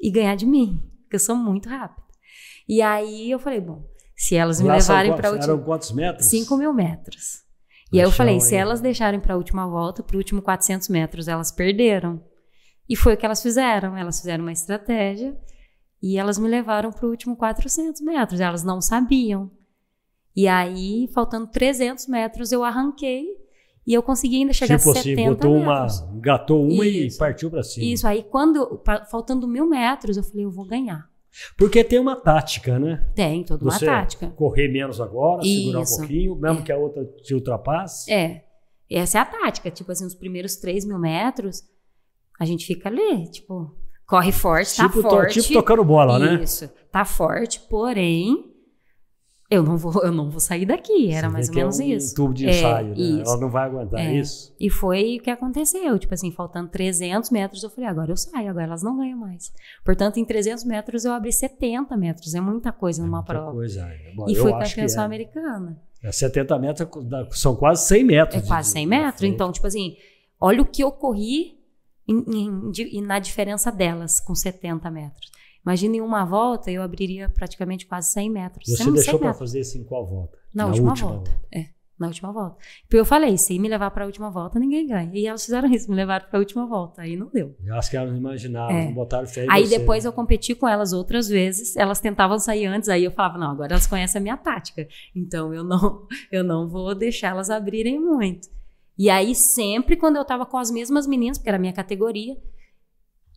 e ganhar de mim porque eu sou muito rápida. E aí eu falei, bom, se elas me levarem para a última. Eram quantos metros? 5 mil metros. E aí eu falei, aí. se elas deixarem para a última volta, para o último 400 metros, elas perderam. E foi o que elas fizeram. Elas fizeram uma estratégia e elas me levaram para o último 400 metros. Elas não sabiam. E aí, faltando 300 metros, eu arranquei e eu consegui ainda chegar tipo a 70 assim, botou metros. uma, gatou uma Isso. e partiu para cima. Isso, aí quando, faltando mil metros, eu falei, eu vou ganhar. Porque tem uma tática, né? Tem, toda Você uma tática. correr menos agora, Isso. segurar um pouquinho, mesmo é. que a outra te ultrapasse. É, essa é a tática. Tipo assim, os primeiros 3 mil metros, a gente fica ali, tipo, corre forte, tá tipo, tá forte. Tipo tocando bola, Isso. né? Isso, tá forte, porém eu não vou, eu não vou sair daqui. Era Você mais ou é menos é um isso. tubo de é, ensaio, é, né? Isso. Ela não vai aguentar é. isso. E foi o que aconteceu. Tipo assim, faltando 300 metros, eu falei, agora eu saio, agora elas não ganham mais. Portanto, em 300 metros eu abri 70 metros. É muita coisa é numa muita prova. Coisa. É. Bom, e foi campeã sul-americana. É 70 metros são quase 100 metros. É quase 100 metros. Então, tipo assim, olha o que eu corri em, em, de, na diferença delas com 70 metros. Imagina em uma volta eu abriria praticamente quase 100 metros. Você 100, deixou para fazer assim em qual volta? Na, na última, última, volta. volta. É, na última volta. Porque eu falei, se me levar para a última volta, ninguém ganha. E elas fizeram isso, me levaram para a última volta. Aí não deu. Eu acho que elas não imaginavam, é. botaram fé Aí você, depois né? eu competi com elas outras vezes, elas tentavam sair antes, aí eu falava, não, agora elas conhecem a minha tática. Então eu não, eu não vou deixar elas abrirem muito. E aí sempre quando eu estava com as mesmas meninas, porque era a minha categoria,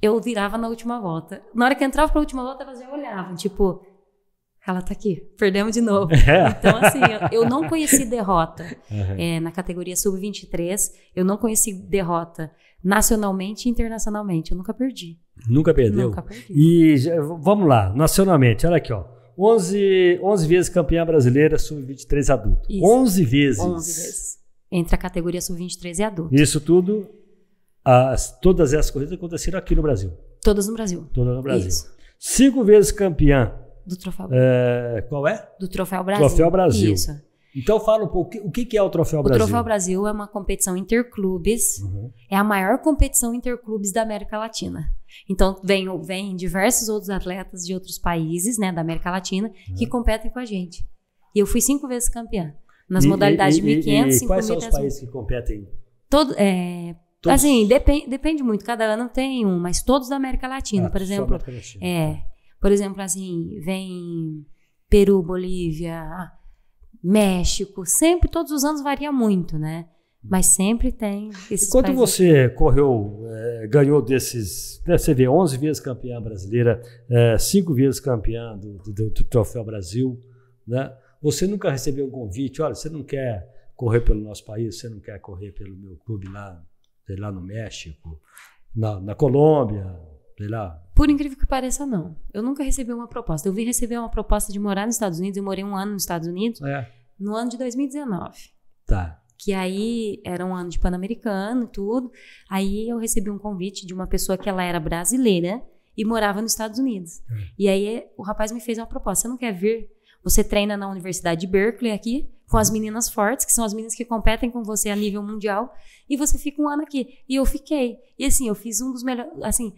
eu virava na última volta. Na hora que entrava para a última volta, elas já olhavam, tipo, ela tá aqui, perdemos de novo. É. Então, assim, eu, eu, não conheci derrota uhum. é, na categoria sub-23, eu não conheci derrota nacionalmente e internacionalmente, eu nunca perdi. Nunca perdeu? Nunca perdi. E vamos lá, nacionalmente, olha aqui, ó. 11, 11 vezes campeã brasileira sub-23 adulto. Isso. 11 vezes. 11 vezes. Entre a categoria sub-23 e adulto. Isso tudo as, todas essas corridas aconteceram aqui no Brasil. Todas no Brasil. Todas no Brasil. Isso. Cinco vezes campeã. Do Troféu é, Qual é? Do Troféu Brasil. Troféu Brasil. Isso. Então fala um pouco, o que, que é o Troféu Brasil? O Troféu Brasil é uma competição interclubes, uhum. é a maior competição interclubes da América Latina. Então vem, vem diversos outros atletas de outros países, né, da América Latina, uhum. que competem com a gente. E eu fui cinco vezes campeã, nas e, modalidades e, de 1.500, 5.000 e, e quais são os países que competem? Todo, é, Todos. Assim, depend, depende muito. Cada ano tem um, mas todos da América Latina, ah, por exemplo. Latina. É. Tá. Por exemplo, assim, vem Peru, Bolívia, México. Sempre, todos os anos varia muito, né? Mas sempre tem. Esses e quando países... você correu, é, ganhou desses. Né, você vê 11 vezes campeã brasileira, é, eh, 5 vezes campeã do, do, do Troféu Brasil, né? Você nunca recebeu um convite, olha, você não quer correr pelo nosso país, você não quer correr pelo meu clube lá sei lá, no México, na, na Colômbia, sei lá. Por incrível que pareça, não. Eu nunca recebi uma proposta. Eu vim receber uma proposta de morar nos Estados Unidos, eu morei um ano nos Estados Unidos, é. no ano de 2019. Tá. Que aí era um ano de Pan-Americano e tudo. Aí eu recebi um convite de uma pessoa que ela era brasileira e morava nos Estados Unidos. É. E aí o rapaz me fez uma proposta: você não quer vir? Você treina na Universidade de Berkeley aqui, com as meninas fortes, que são as meninas que competem com você a nível mundial, e você fica um ano aqui. E eu fiquei. E assim, eu fiz um dos melhores, assim,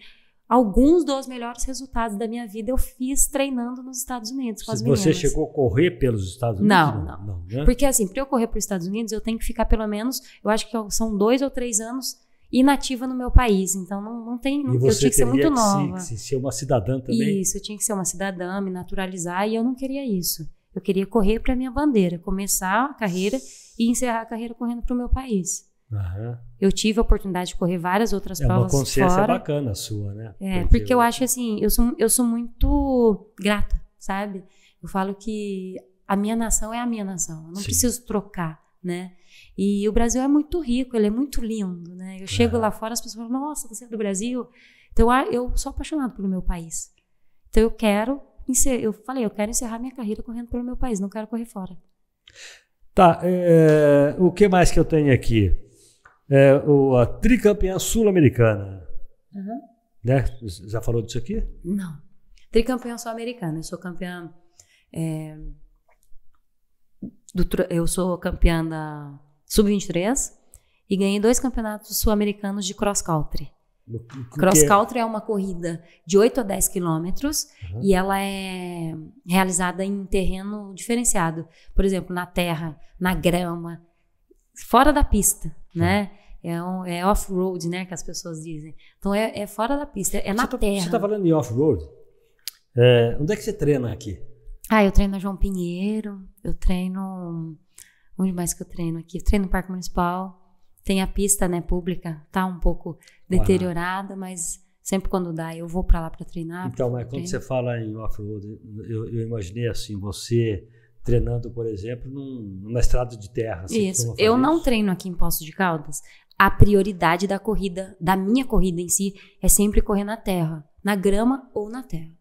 alguns dos melhores resultados da minha vida eu fiz treinando nos Estados Unidos com Se as meninas. Você chegou a correr pelos Estados Unidos? Não, não. não né? Porque assim, para eu correr para os Estados Unidos, eu tenho que ficar pelo menos, eu acho que são dois ou três anos inativa no meu país, então não, não tem, não, eu tinha que ser muito que nova. teria que ser uma cidadã também. Isso, eu tinha que ser uma cidadã, me naturalizar e eu não queria isso. Eu queria correr para minha bandeira, começar a carreira e encerrar a carreira correndo para o meu país. Uhum. Eu tive a oportunidade de correr várias outras é provas fora. É uma consciência fora. bacana a sua, né? É, porque, porque eu... eu acho assim, eu sou, eu sou muito grata, sabe? Eu falo que a minha nação é a minha nação, eu não Sim. preciso trocar, né? E o Brasil é muito rico, ele é muito lindo, né? Eu chego uhum. lá fora, as pessoas falam, nossa, você é do Brasil? Então, ah, eu sou apaixonado pelo meu país. Então, eu quero eu falei, eu quero encerrar minha carreira correndo pelo meu país, não quero correr fora. Tá, é, o que mais que eu tenho aqui? É, o, a tricampeã sul-americana. Uhum. Né? Já falou disso aqui? Não. Tricampeã sul-americana. Eu sou campeã. É, do, eu sou campeã da Sub-23 e ganhei dois campeonatos sul-americanos de cross-country. É? cross country é? uma corrida de 8 a 10 quilômetros uhum. e ela é realizada em terreno diferenciado. Por exemplo, na terra, na grama, fora da pista, uhum. né? É, um, é off-road, né? Que as pessoas dizem. Então é, é fora da pista, é você na tá, terra. Você está falando de off-road? É, onde é que você treina aqui? Ah, eu treino João Pinheiro, eu treino. Onde mais que eu treino aqui? Eu treino no Parque Municipal. Tem a pista, né, pública, tá um pouco deteriorada, uhum. mas sempre quando dá eu vou para lá para treinar. Então, mas quando você fala em off-road, eu, eu, imaginei assim, você treinando, por exemplo, num, numa estrada de terra. Assim, isso. Eu não isso. treino aqui em Poços de Caldas. A prioridade da corrida, da minha corrida em si, é sempre correr na terra, na grama ou na terra.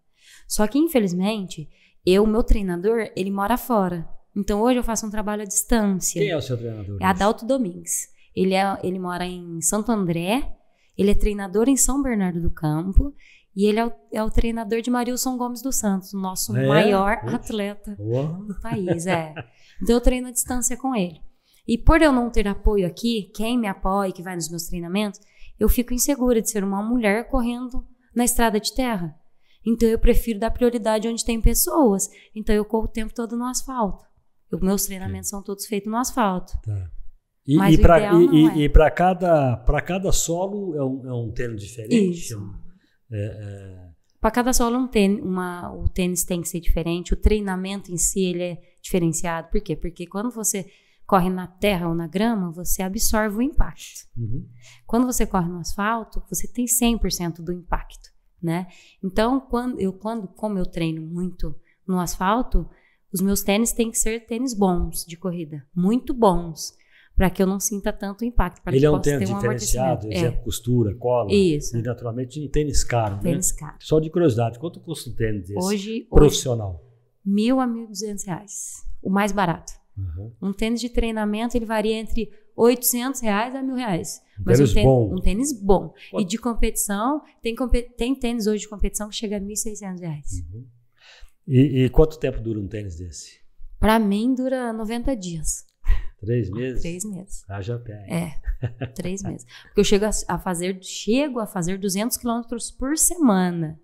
Só que infelizmente, eu, meu treinador, ele mora fora. Então hoje eu faço um trabalho à distância. Quem é o seu treinador? É Adalto Domingues. Ele, é, ele mora em Santo André, ele é treinador em São Bernardo do Campo e ele é o, é o treinador de Marilson Gomes dos Santos, o nosso é? maior atleta do país. É. Então eu treino à distância com ele. E por eu não ter apoio aqui, quem me apoia, que vai nos meus treinamentos, eu fico insegura de ser uma mulher correndo na estrada de terra. Então eu prefiro dar prioridade onde tem pessoas. Então eu corro o tempo todo no asfalto. Eu, meus treinamentos Sim. são todos feitos no asfalto. Tá. E, e para e, é. cada para cada solo é um, é um tênis diferente. Um, é, é. para cada solo um tênis, uma, o tênis tem que ser diferente. O treinamento em si ele é diferenciado. Por quê? Porque quando você corre na terra ou na grama, você absorve o impacto. Uhum. Quando você corre no asfalto, você tem 100% do impacto, né? Então, quando eu quando como eu treino muito no asfalto, os meus tênis têm que ser tênis bons de corrida, muito bons para que eu não sinta tanto impacto. Ele é um tênis diferenciado, um exemplo, é. costura, cola. Isso. E naturalmente tênis caro, né? tênis né? caro. Só de curiosidade, quanto custa um tênis desse? Hoje, profissional. Hoje, mil a mil duzentos reais, o mais barato. Uhum. Um tênis de treinamento ele varia entre oitocentos reais a mil reais. Um Mas tênis um, tênis, bom. um tênis bom. Quanto? E de competição, tem, tem tênis hoje de competição que chega a mil reais. Uhum. E, e quanto tempo dura um tênis desse? Para mim, dura 90 dias. Três ah, meses? Três meses. Haja ah, pé. É, três meses. Porque eu chego a, fazer, chego a fazer 200 quilômetros por semana.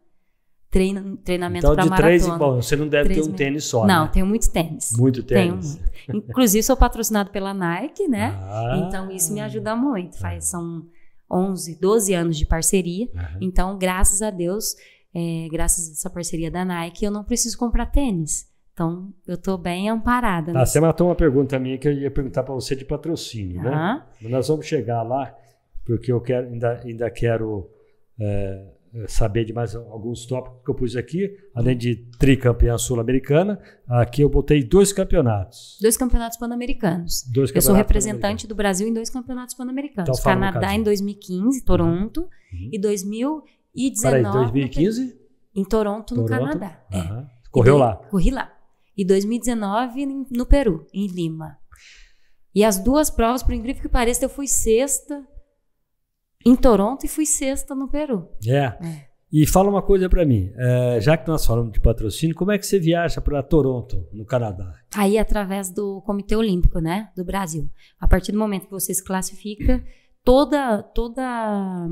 Treino, treinamento então, para maratona. Três, bom, você não deve ter um meses. tênis só, Não, né? tenho muito tênis. Muito tênis. Tenho muito. Inclusive, sou patrocinado pela Nike, né? Ah, então, isso me ajuda muito. Faz, ah. são 11, 12 anos de parceria. Então, graças a Deus, é, graças a essa parceria da Nike, eu não preciso comprar tênis. Então, eu estou bem amparada. Tá, você matou uma pergunta minha que eu ia perguntar para você de patrocínio, uhum. né? Mas nós vamos chegar lá, porque eu quero, ainda, ainda quero é, saber de mais alguns tópicos que eu pus aqui. Além de tricampeã sul-americana, aqui eu botei dois campeonatos. Dois campeonatos pan-americanos. Dois campeonatos eu sou representante do Brasil em dois campeonatos pan-americanos. Então, Canadá um em 2015, Toronto, uhum. uhum. e 2019... Peraí, 2015? Em Toronto, Toronto no Canadá. Uhum. É. Correu lá. Corri lá e 2019 no Peru, em Lima. E as duas provas, por incrível que pareça, eu fui sexta em Toronto e fui sexta no Peru. É. é. E fala uma coisa para mim, é, já que nós falamos de patrocínio, como é que você viaja para Toronto, no Canadá? Aí através do Comitê Olímpico, né, do Brasil. A partir do momento que você se classifica, toda toda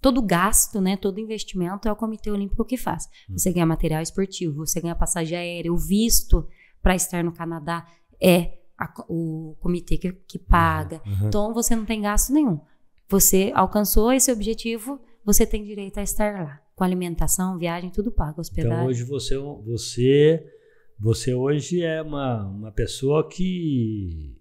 todo gasto, né, todo investimento é o Comitê Olímpico que faz. Hum. Você ganha material esportivo, você ganha passagem aérea, o visto para estar no Canadá é a, o comitê que, que paga. Uhum. uhum. Então você não tem gasto nenhum. Você alcançou esse objetivo, você tem direito a estar lá, com alimentação, viagem, tudo pago, então, hospedagem. Então hoje você é você você hoje é uma, uma pessoa que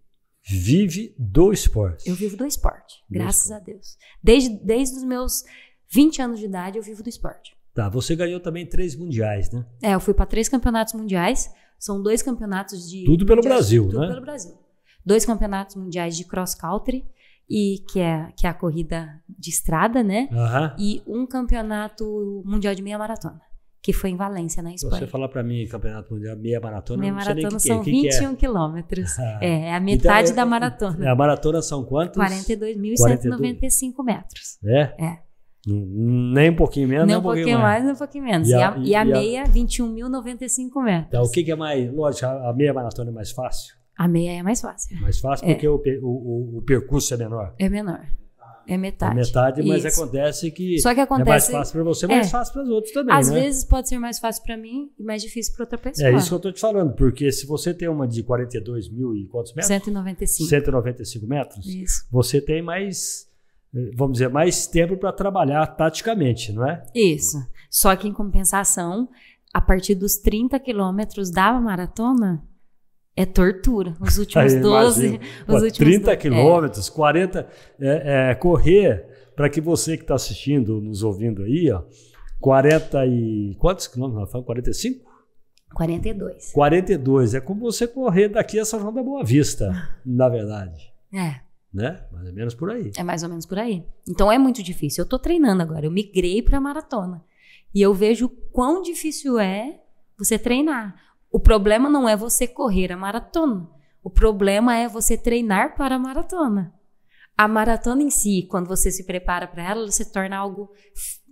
vive do esporte. Eu vivo do esporte, do graças esporte. a Deus. Desde, desde os meus 20 anos de idade, eu vivo do esporte. Tá, você ganhou também três mundiais, né? É, eu fui para três campeonatos mundiais. São dois campeonatos de. Tudo pelo Brasil, tudo né? Tudo pelo Brasil. Dois campeonatos mundiais de cross country, e que é, que é a corrida de estrada, né? Uhum. E um campeonato mundial de meia maratona que foi em Valência, na Espanha. Você falar para mim, Campeonato Mundial, meia maratona, meia maratona é, são que, 21 que é. quilômetros. É, é a então, metade então, da é, maratona. É, a maratona são quantos? 42.195 metros. É? É. Nem um pouquinho menos, nem um pouquinho, pouquinho mais. mais, nem um pouquinho menos. E a, e a, e a meia, a... 21.095 metros. Então, o que, que é mais. Lógico, a meia maratona é mais fácil. A meia é mais fácil. Mais fácil é. porque o, o, o, percurso é menor. É menor. É, é metade. É metade, mas Isso. acontece que, Só que acontece, é mais fácil para você, mais é. fácil para os outros também. Às né? vezes pode ser mais fácil para mim e mais difícil para outra pessoa. É isso que eu estou te falando, porque se você tem uma de 42 mil e quantos metros? 195. 195 metros? Isso. Você tem mais, vamos dizer, mais tempo para trabalhar taticamente, não é? Isso. Só que em compensação, a partir dos 30 quilômetros da maratona, é tortura. Os últimos 12. Imagino. Os últimos 30 do... É. quilômetros, é. 40. É, é correr para que você que está assistindo, nos ouvindo aí, ó, 40 e. Quantos quilômetros, Rafael? 45? 42. 42. É como você correr daqui a São João da Boa Vista, ah. na verdade. É. Né? Mais ou menos por aí. É mais ou menos por aí. Então é muito difícil. Eu estou treinando agora. Eu migrei para maratona. E eu vejo quão difícil é você treinar. O problema não é você correr a maratona. O problema é você treinar para a maratona. A maratona em si, quando você se prepara para ela, ela se torna algo,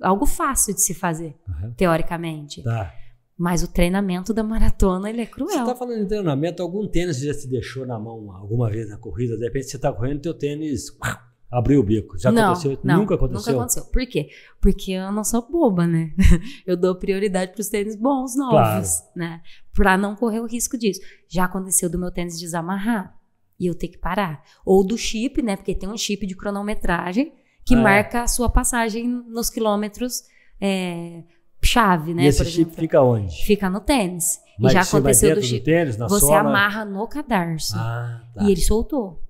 algo fácil de se fazer, uhum. teoricamente. Tá. Mas o treinamento da maratona, ele é cruel. Você está falando em treinamento, algum tênis já se deixou na mão alguma vez na corrida? De repente você está correndo, teu tênis abriu o bico. Já não, aconteceu? Não, nunca aconteceu? Nunca aconteceu. Por quê? Porque eu não sou boba, né? eu dou prioridade para os tênis bons, novos, claro. né? Para não correr o risco disso. Já aconteceu do meu tênis desamarrar e eu ter que parar. Ou do chip, né? Porque tem um chip de cronometragem que ah, é. marca a sua passagem nos quilômetros é, chave, né? E esse chip fica onde? Fica no tênis. Mas e já aconteceu do chip. Do tênis, na você sola? amarra no cadarço. Ah, tá. E ele soltou.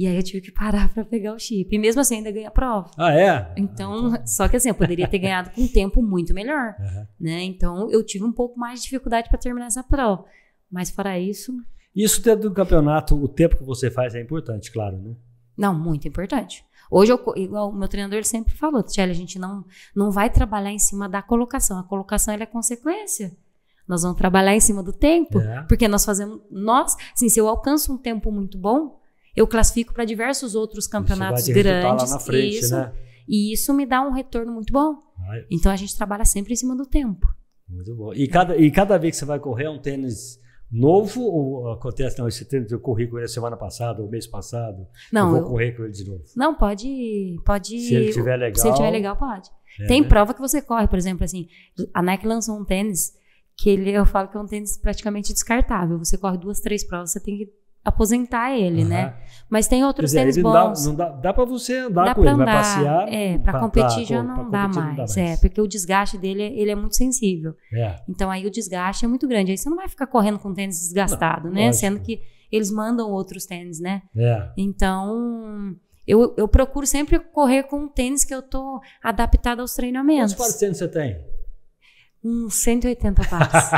E aí eu tive que parar para pegar o chip. E mesmo assim ainda ganhei a prova. Ah, é? Então, ah, então. só que assim, eu poderia ter ganhado com um tempo muito melhor, uhum. né? Então, eu tive um pouco mais de dificuldade para terminar essa prova. Mas fora isso... Isso dentro do campeonato, o tempo que você faz é importante, claro, né? Não, muito importante. Hoje, eu, igual o meu treinador sempre falou, Tchelle, a gente não, não vai trabalhar em cima da colocação. A colocação é consequência. Nós vamos trabalhar em cima do tempo, é. porque nós fazemos. Nós, assim, se eu alcanço um tempo muito bom, eu classifico para diversos outros campeonatos isso grandes. Lá na frente, isso, né? E isso me dá um retorno muito bom. Ai. Então a gente trabalha sempre em cima do tempo. Muito bom. E cada, e cada vez que você vai correr é um tênis novo ou acontece, não, esse tênis eu corri com ele semana passada ou mês passado, não, eu vou correr com ele de novo? Não, pode, pode... Se ele estiver legal... Se ele estiver legal, pode. É, Tem né? prova que você corre, por exemplo, assim, a Nike lançou um tênis que ele, eu falo que é um tênis praticamente descartável. Você corre duas, três provas, você tem que aposentar ele, uhum. né? Mas tem outros dizer, tênis bons. Dá, dá, dá para você andar dá com ele, andar, vai passear. É, para competir já não, competir mais, não dá mais. É, porque o desgaste dele ele é muito sensível. É. Então aí o desgaste é muito grande. Aí você não vai ficar correndo com tênis desgastado, não, né? Lógico. Sendo que eles mandam outros tênis, né? É. Então eu, eu procuro sempre correr com tênis que eu tô adaptado aos treinamentos. Quantos pares de tênis você tem? Uns um, 180 pares.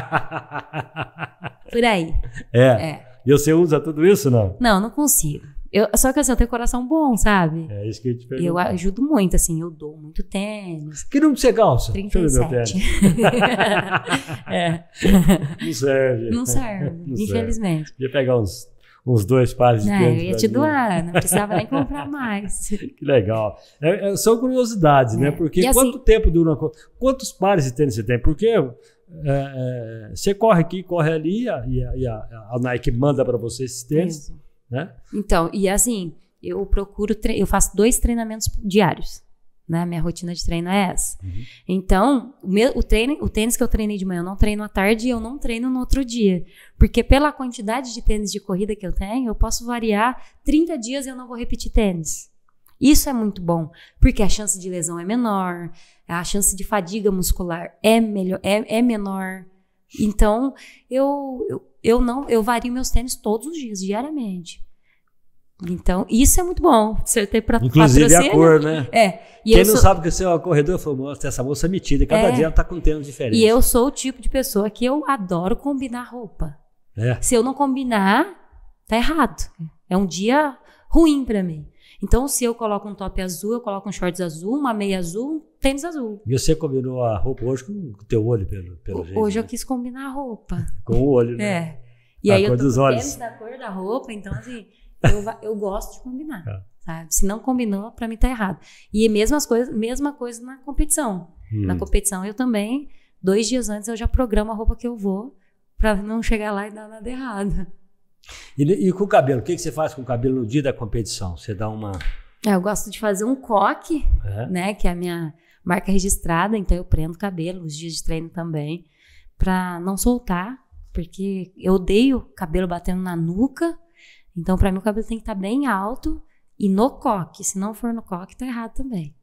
Por aí. é. é. E você usa tudo isso, não? Não, não consigo. Eu, só que assim, eu tenho coração bom, sabe? É isso que eu te pergunto. Eu ajudo muito, assim, eu dou muito tênis. Que número você calça? 37. é. Não serve. Não serve, não infelizmente. Serve. Ia pegar uns, uns dois pares de não, tênis. Eu ia te mim. doar, não precisava nem comprar mais. Que legal. É, é são curiosidades, né? é. né? Porque e quanto assim, tempo dura uma coisa? Quantos pares de tênis você tem? Porque é, é, você corre aqui, corre ali, a, e, a, e a, Nike manda para você esses tênis. Né? Então, e assim, eu procuro, eu faço dois treinamentos diários. Né? Minha rotina de treino é essa. Uhum. Então, o, meu, o, treino, o tênis que eu treinei de manhã, eu não treino à tarde e eu não treino no outro dia. Porque pela quantidade de tênis de corrida que eu tenho, eu posso variar. 30 dias eu não vou repetir tênis. Isso é muito bom, porque a chance de lesão é menor, a chance de fadiga muscular é, melhor, é, é menor. Então, eu, eu, eu não eu vario meus tênis todos os dias, diariamente. Então, isso é muito bom. Acertei pra Inclusive a cor, né? É. E Quem não sou... sabe que você é uma corredora famosa, essa moça é metida. Cada é. dia ela tá com um tênis diferente. E eu sou o tipo de pessoa que eu adoro combinar roupa. É. Se eu não combinar, tá errado. É um dia ruim para mim. Então, se eu coloco um top azul, eu coloco um shorts azul, uma meia azul, um tênis azul. E você combinou a roupa hoje com o teu olho, pelo, pelo jeito. Hoje né? eu quis combinar a roupa. com o olho, né? É. E a aí eu tô dos olhos. tênis da cor da roupa, então assim, eu, eu gosto de combinar. É. Sabe? Se não combinou, para mim tá errado. E mesma coisa, mesma coisa na competição. Hum. Na competição eu também, dois dias antes eu já programo a roupa que eu vou para não chegar lá e dar nada errado. E, e, com o cabelo, o que, que você faz com o cabelo no dia da competição? Você dá uma. É, eu gosto de fazer um coque, é. né? Que é a minha marca registrada, então eu prendo o cabelo, os dias de treino também, pra não soltar, porque eu odeio cabelo batendo na nuca. Então, para mim, o cabelo tem que estar tá bem alto e no coque. Se não for no coque, tá errado também.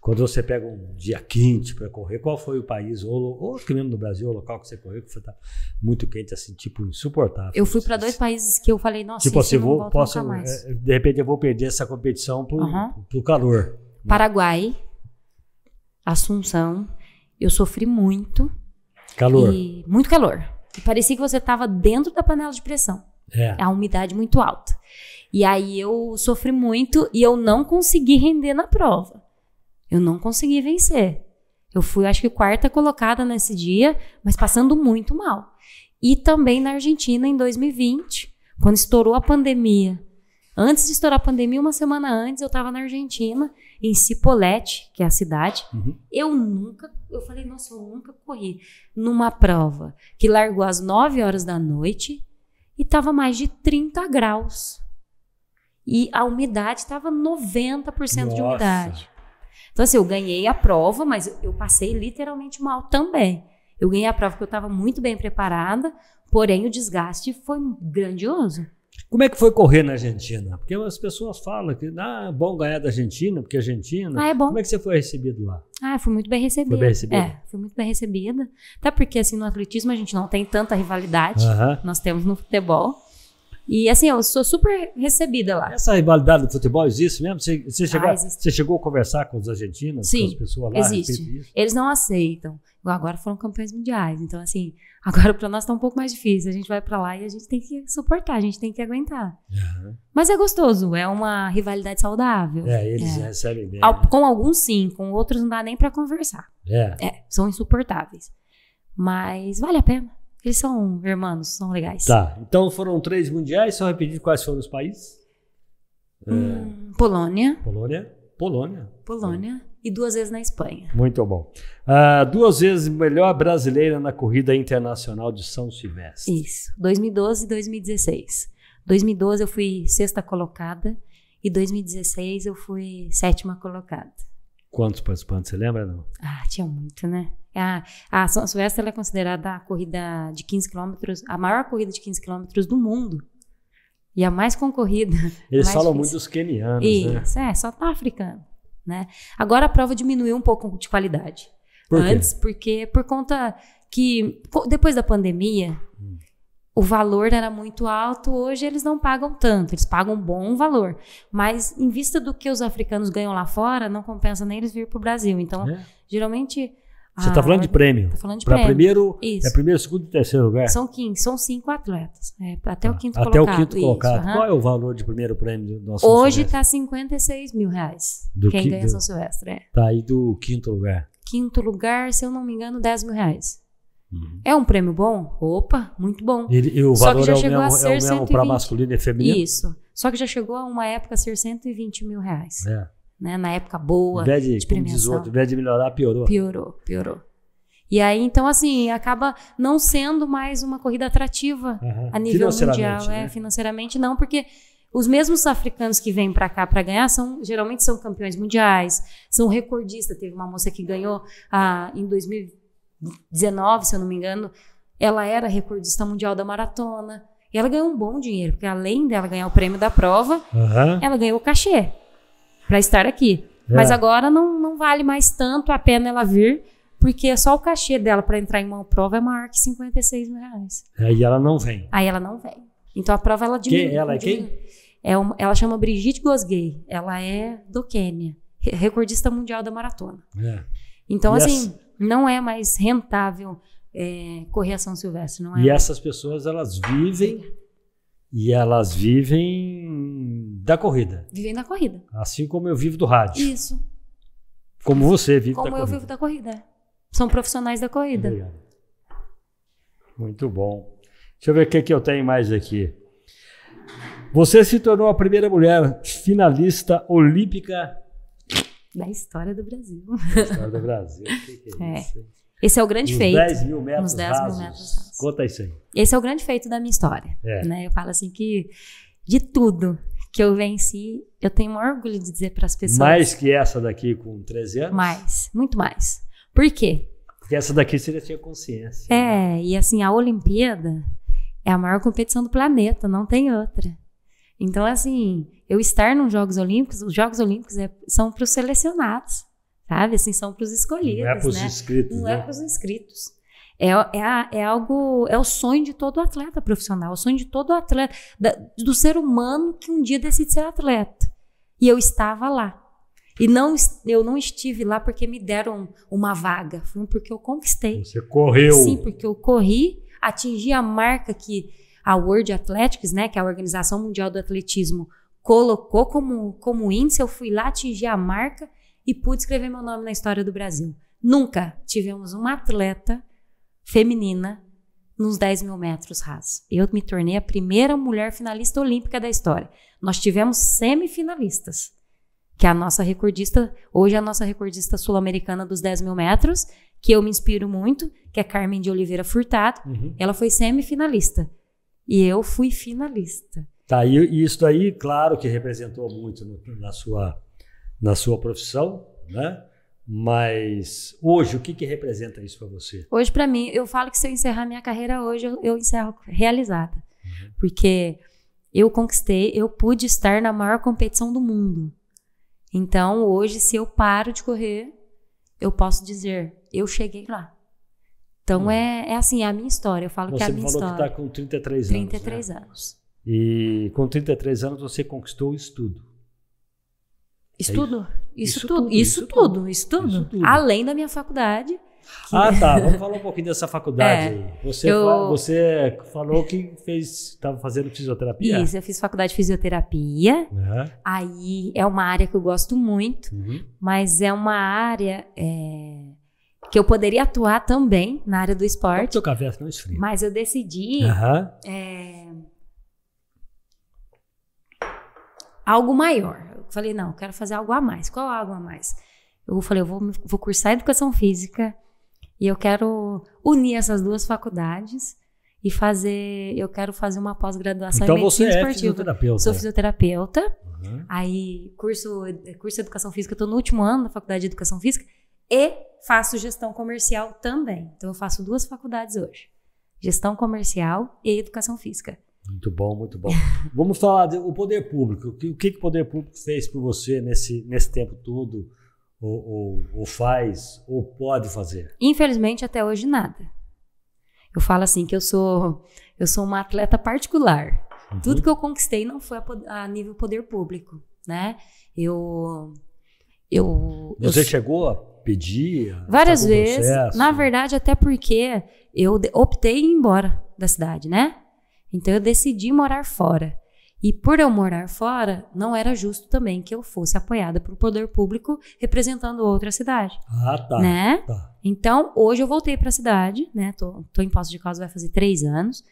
Quando você pega um dia quente para correr, qual foi o país, ou, ou clima mesmo no Brasil, o local que você correu, que foi tá muito quente, assim, tipo, insuportável? Eu fui para dois países que eu falei, nossa, tipo, assim, vou, posso, é, de repente eu vou perder essa competição por, uhum. por calor. Né? Paraguai, Assunção, eu sofri muito. Calor. E, muito calor. E parecia que você estava dentro da panela de pressão. É. A umidade muito alta. E aí eu sofri muito e eu não consegui render na prova. Eu não consegui vencer. Eu fui, acho que, quarta colocada nesse dia, mas passando muito mal. E também na Argentina, em 2020, quando estourou a pandemia. Antes de estourar a pandemia, uma semana antes, eu estava na Argentina, em Cipolletti, que é a cidade. Uhum. Eu nunca, eu falei, nossa, eu nunca corri numa prova que largou às 9 horas da noite e estava mais de 30 graus. E a umidade estava 90% nossa. de umidade. Então, assim, eu ganhei a prova, mas eu passei literalmente mal também. Eu ganhei a prova porque eu estava muito bem preparada, porém o desgaste foi grandioso. Como é que foi correr na Argentina? Porque as pessoas falam que ah, é bom ganhar da Argentina, porque a Argentina. Ah, é bom. Como é que você foi recebido lá? Ah, fui muito bem recebida. Foi bem recebida? É, fui muito bem recebida. Até porque, assim, no atletismo a gente não tem tanta rivalidade. Uh -huh. Nós temos no futebol. E assim, eu sou super recebida lá. Essa rivalidade do futebol existe mesmo? Você, você, ah, chegou, ah, você chegou a conversar com os argentinos, Sim, com as pessoas lá? Existe. Eles não aceitam. Agora foram campeões mundiais. Então, assim, agora para nós está um pouco mais difícil. A gente vai para lá e a gente tem que suportar, a gente tem que aguentar. Uhum. Mas é gostoso, é uma rivalidade saudável. É, eles é. recebem bem. Né? Com alguns sim, com outros não dá nem para conversar. É. é. São insuportáveis. Mas vale a pena. Eles são irmãos, são legais. Tá. Então foram três mundiais, só repetir quais foram os países? É, hum, é... Polônia. Polônia. Polônia. Polônia. É. E duas vezes na Espanha. Muito bom. Ah, duas vezes melhor brasileira na corrida internacional de São Silvestre. Isso. 2012 e 2016. 2012 eu fui sexta colocada e 2016 eu fui sétima colocada. Quantos participantes você lembra? Não? Ah, tinha muito, né? É a, a São Silvestre ela é considerada a corrida de 15 quilômetros, a maior corrida de 15 quilômetros do mundo. E a mais concorrida. Eles mais falam difícil. muito dos quenianos, né? é, só tá africano, né? Agora a prova diminuiu um pouco de qualidade. Por Antes, porque por conta que depois da pandemia, hum. o valor era muito alto, hoje eles não pagam tanto, eles pagam um bom valor. Mas em vista do que os africanos ganham lá fora, não compensa nem eles vir para o Brasil. Então, é. geralmente você está falando de ah, prêmio? Está falando de prêmio. Primeiro, isso. É primeiro, segundo e terceiro lugar? São 15, são cinco atletas. É, até ah, o tá. quinto até colocado. Até o quinto isso, colocado. Qual é o valor de primeiro prêmio do nosso Hoje está tá 56 mil reais. Do quem ganha do, São Silvestre. É. Tá, e do quinto lugar? Quinto lugar, se eu não me engano, 10 mil reais. Uhum. É um prêmio bom? Opa, muito bom. e o Só valor é o mesmo, é o mesmo para masculino e feminino? Isso. Só que já chegou a uma época a ser 120 mil reais. É né? Na época boa de, de premiação. Outro, de melhorar, piorou. Piorou, piorou. E aí, então, assim, acaba não sendo mais uma corrida atrativa uhum. a nível mundial. É, né? É, financeiramente não, porque os mesmos africanos que vêm para cá para ganhar são geralmente são campeões mundiais, são recordistas. Teve uma moça que ganhou ah, em 2019, se eu não me engano, ela era recordista mundial da maratona. E ela ganhou um bom dinheiro, porque além dela ganhar o prêmio da prova, uhum. ela ganhou o cachê para estar aqui. É. Mas agora não, não vale mais tanto a pena ela vir, porque só o cachê dela para entrar em uma prova é maior que 56 mil reais. Aí ela não vem. Aí ela não vem. Então a prova ela diminui. Quem? Ela é quem? É uma, ela chama Brigitte Gosgay. Ela é do Quênia, recordista mundial da maratona. É. Então, assim, não é mais rentável é, correr a São Silvestre. Não é e mais. essas pessoas, elas vivem e elas vivem da corrida. Vivendo da corrida. Assim como eu vivo do rádio. Isso. Como você vive como da corrida. Como eu vivo da corrida. São profissionais da corrida. Obrigado. Muito bom. Deixa eu ver o que, que eu tenho mais aqui. Você se tornou a primeira mulher finalista olímpica da história do Brasil. Da história do Brasil. Que que é é. Esse é o grande Nos feito. 10 mil metros, Nos 10 rasos. mil metros Conta isso aí. Esse é o grande feito da minha história. É. Né? Eu falo assim que de tudo que eu venci, eu tenho um orgulho de dizer para as pessoas. Mais que essa daqui com 13 anos? Mais, muito mais. Por quê? Porque essa daqui você já tinha consciência. É, né? e assim, a Olimpíada é a maior competição do planeta, não tem outra. Então, assim, eu estar nos Jogos Olímpicos, os Jogos Olímpicos é, são para os selecionados, sabe? Assim, são para os escolhidos. Não é para os né? inscritos. Não é né? é para os inscritos. É, é, é, algo, é o sonho de todo atleta profissional, o sonho de todo atleta, da, do ser humano que um dia decide ser atleta. E eu estava lá. E não, eu não estive lá porque me deram uma vaga, foi porque eu conquistei. Você correu. Sim, porque eu corri, atingi a marca que a World Athletics, né, que é a Organização Mundial do Atletismo, colocou como, como índice. Eu fui lá, atingi a marca e pude escrever meu nome na história do Brasil. Nunca tivemos um atleta feminina nos 10 mil metros rasos. Eu me tornei a primeira mulher finalista olímpica da história. Nós tivemos semifinalistas, que é a nossa recordista, hoje é a nossa recordista sul-americana dos 10 mil metros, que eu me inspiro muito, que é Carmen de Oliveira Furtado. Uhum. Ela foi semifinalista. E eu fui finalista. Tá, e isso daí, claro que representou muito no, na, sua, na sua profissão, né? Mas hoje, o que, que representa isso para você? Hoje, para mim, eu falo que se eu encerrar minha carreira hoje, eu, eu encerro realizada. Uhum. Porque eu conquistei, eu pude estar na maior competição do mundo. Então, hoje, se eu paro de correr, eu posso dizer, eu cheguei lá. Então, uhum. é, é assim, é a minha história. Eu falo você que é a minha história. Você falou que está com 33 anos. 33 né? anos. E com 33 anos, você conquistou isso tudo. Estudo. Isso, isso, tudo, tudo, isso, isso tudo, tudo, isso tudo, isso tudo. Além da minha faculdade. Que... Ah, tá. Vamos falar um pouquinho dessa faculdade. É, você, eu... você falou que fez, estava fazendo fisioterapia. Isso, eu fiz faculdade de fisioterapia. Uhum. Aí é uma área que eu gosto muito, uhum. mas é uma área é, que eu poderia atuar também na área do então, esporte. Seu café não esfria. Mas eu decidi uhum. é, algo maior falei, não, quero fazer algo a mais. Qual algo a mais? Eu falei, eu vou, vou cursar educação física e eu quero unir essas duas faculdades e fazer. Eu quero fazer uma pós-graduação então em medicina você é Fisioterapeuta. Sou é. fisioterapeuta. Uhum. Aí, curso, curso educação física, estou no último ano da faculdade de educação física e faço gestão comercial também. Então, eu faço duas faculdades hoje: gestão comercial e educação física. Muito bom, muito bom. Vamos falar do poder público. O que, o que o poder público fez por você nesse, nesse tempo todo? Ou, ou, ou faz, ou pode fazer? Infelizmente, até hoje, nada. Eu falo assim que eu sou, eu sou uma atleta particular. Uhum. Tudo que eu conquistei não foi a, a, nível poder público, né? Eu, eu você eu, chegou a pedir várias vezes. Processo. Na verdade, até porque eu optei em ir embora da cidade, né? Então eu decidi morar fora. E por eu morar fora, não era justo também que eu fosse apoiada pelo poder público representando outra cidade. Ah, tá. Né? Tá. Então, hoje eu voltei para a cidade, né? Tô, tô em posse de causa, vai fazer três anos.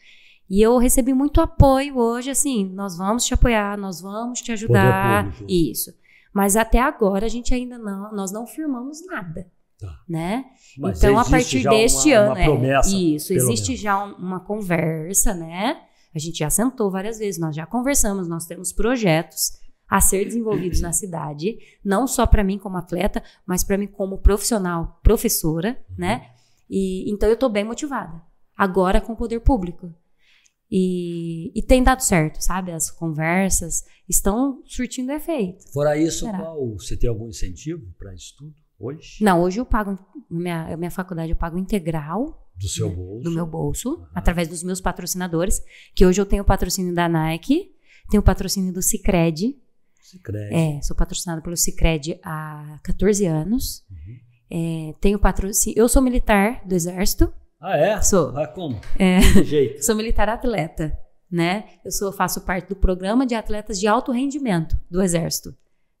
E eu recebi muito apoio hoje, assim, nós vamos te apoiar, nós vamos te ajudar. Isso. Mas até agora a gente ainda não, nós não firmamos nada. Tá. Né? Mas então, a partir deste uma, é ano. Uma é, promessa, é, isso, existe menos. já uma conversa, né? A gente já sentou várias vezes, nós já conversamos, nós temos projetos a ser desenvolvidos na cidade, não só para mim como atleta, mas para mim como profissional, professora, uhum. né? E então eu estou bem motivada. Agora com o poder público. E, e, tem dado certo, sabe? As conversas estão surtindo efeito. Fora isso, qual, você tem algum incentivo para isso tudo? Hoje? Não, hoje eu pago, minha, minha faculdade eu pago integral. Do seu bolso? Do meu bolso, uhum. através dos meus patrocinadores, que hoje eu tenho o patrocínio da Nike, tenho o patrocínio do Cicred. Cicred. É, sou patrocinada pelo Cicred há 14 anos. Uhum. É, tenho patrocínio, eu sou militar do Exército. Ah, é? Sou. Ah, como? É. Que jeito. sou militar atleta, né? Eu sou, faço parte do programa de atletas de alto rendimento do Exército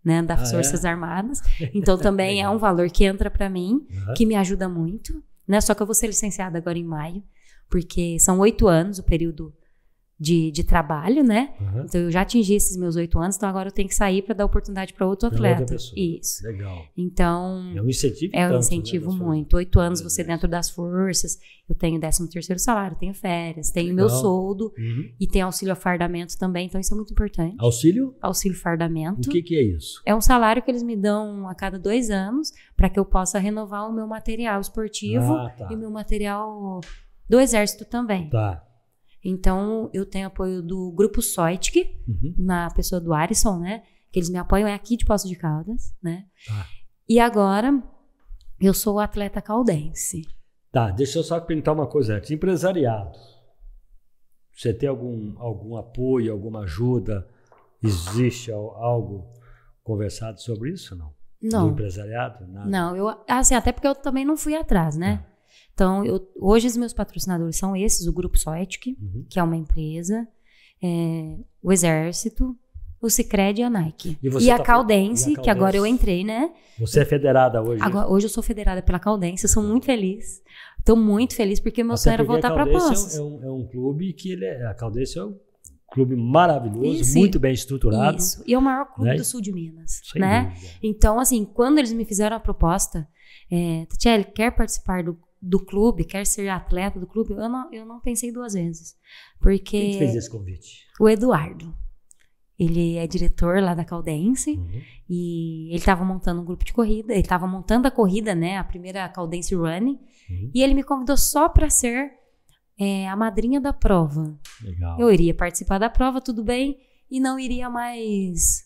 né, das ah, é? Forças é? Armadas. Então também é um valor que entra para mim, uhum. que me ajuda muito. Né? Só que eu vou ser licenciada agora em maio, porque são oito anos o período de, de trabalho, né? Uhum. Então eu já atingi esses meus oito anos, então agora eu tenho que sair para dar oportunidade para outro pra atleta. Isso. Legal. Então. É um incentivo. É um tanto, né, incentivo né, muito. Oito anos você dentro das forças. Eu tenho décimo terceiro salário, tenho férias, tenho Legal. meu soldo uhum. e tenho auxílio a fardamento também. Então isso é muito importante. Auxílio? Auxílio fardamento. O que, que é isso? É um salário que eles me dão a cada dois anos para que eu possa renovar o meu material esportivo ah, tá. e o meu material do exército também. Tá. Então, eu tenho apoio do Grupo Soitic, uhum. na pessoa do Arison, né? Que eles me apoiam, é aqui de Poço de Caldas, né? Tá. E agora, eu sou atleta caldense. Tá, deixa eu só perguntar uma coisa antes. Empresariado, você tem algum, algum apoio, alguma ajuda? Existe algo conversado sobre isso, não? Não. Do empresariado? Nada. Não, eu, assim, até porque eu também não fui atrás, né? Tá. Então, eu, hoje os meus patrocinadores são esses, o Grupo Soetic, uhum. que é uma empresa, é, o Exército, o Cicred e a Nike. E, e, a, Caldense, tá e a Caldense, que agora eu entrei, né? Você é federada hoje? Agora, hoje eu sou federada pela Caldense, eu sou tá. muito feliz. Estou muito feliz porque meu sonho era voltar para posse. É, é um, é um clube que ele é, a Caldense é um clube maravilhoso, isso, muito bem estruturado. Isso. E é o maior clube né? do sul de Minas, Sem né? Dúvida. Então, assim, quando eles me fizeram a proposta, é, Tatiele, quer participar do do clube, quer ser atleta do clube, eu não, eu não pensei duas vezes. Porque. Quem fez esse convite? O Eduardo. Ele é diretor lá da Caldense uhum. e ele estava montando um grupo de corrida. Ele estava montando a corrida, né? A primeira Caldense Run. Uhum. E ele me convidou só para ser é, a madrinha da prova. Legal. Eu iria participar da prova, tudo bem, e não iria mais.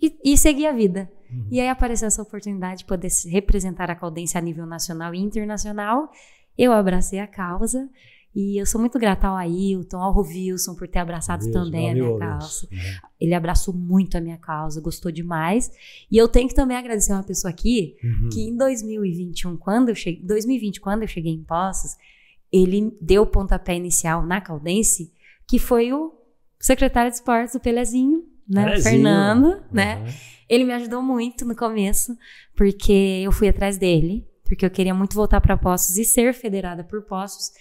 E, e seguir a vida. Uhum. E aí apareceu essa oportunidade de poder representar a Caldência a nível nacional e internacional. Eu abracei a causa. E eu sou muito grata ao Ailton, ao Rovilson, por ter abraçado Deus, também a minha causa. Uhum. Ele abraçou muito a minha causa, gostou demais. E eu tenho que também agradecer uma pessoa aqui, uhum. que em 2021, quando eu cheguei, 2020, quando eu cheguei em Poços, ele deu o pontapé inicial na Caldense, que foi o secretário de esportes, o Pelezinho, né? Pelezinho. Fernando, né? Uhum. Ele me ajudou muito no começo, porque eu fui atrás dele, porque eu queria muito voltar para Poços e ser federada por Poços.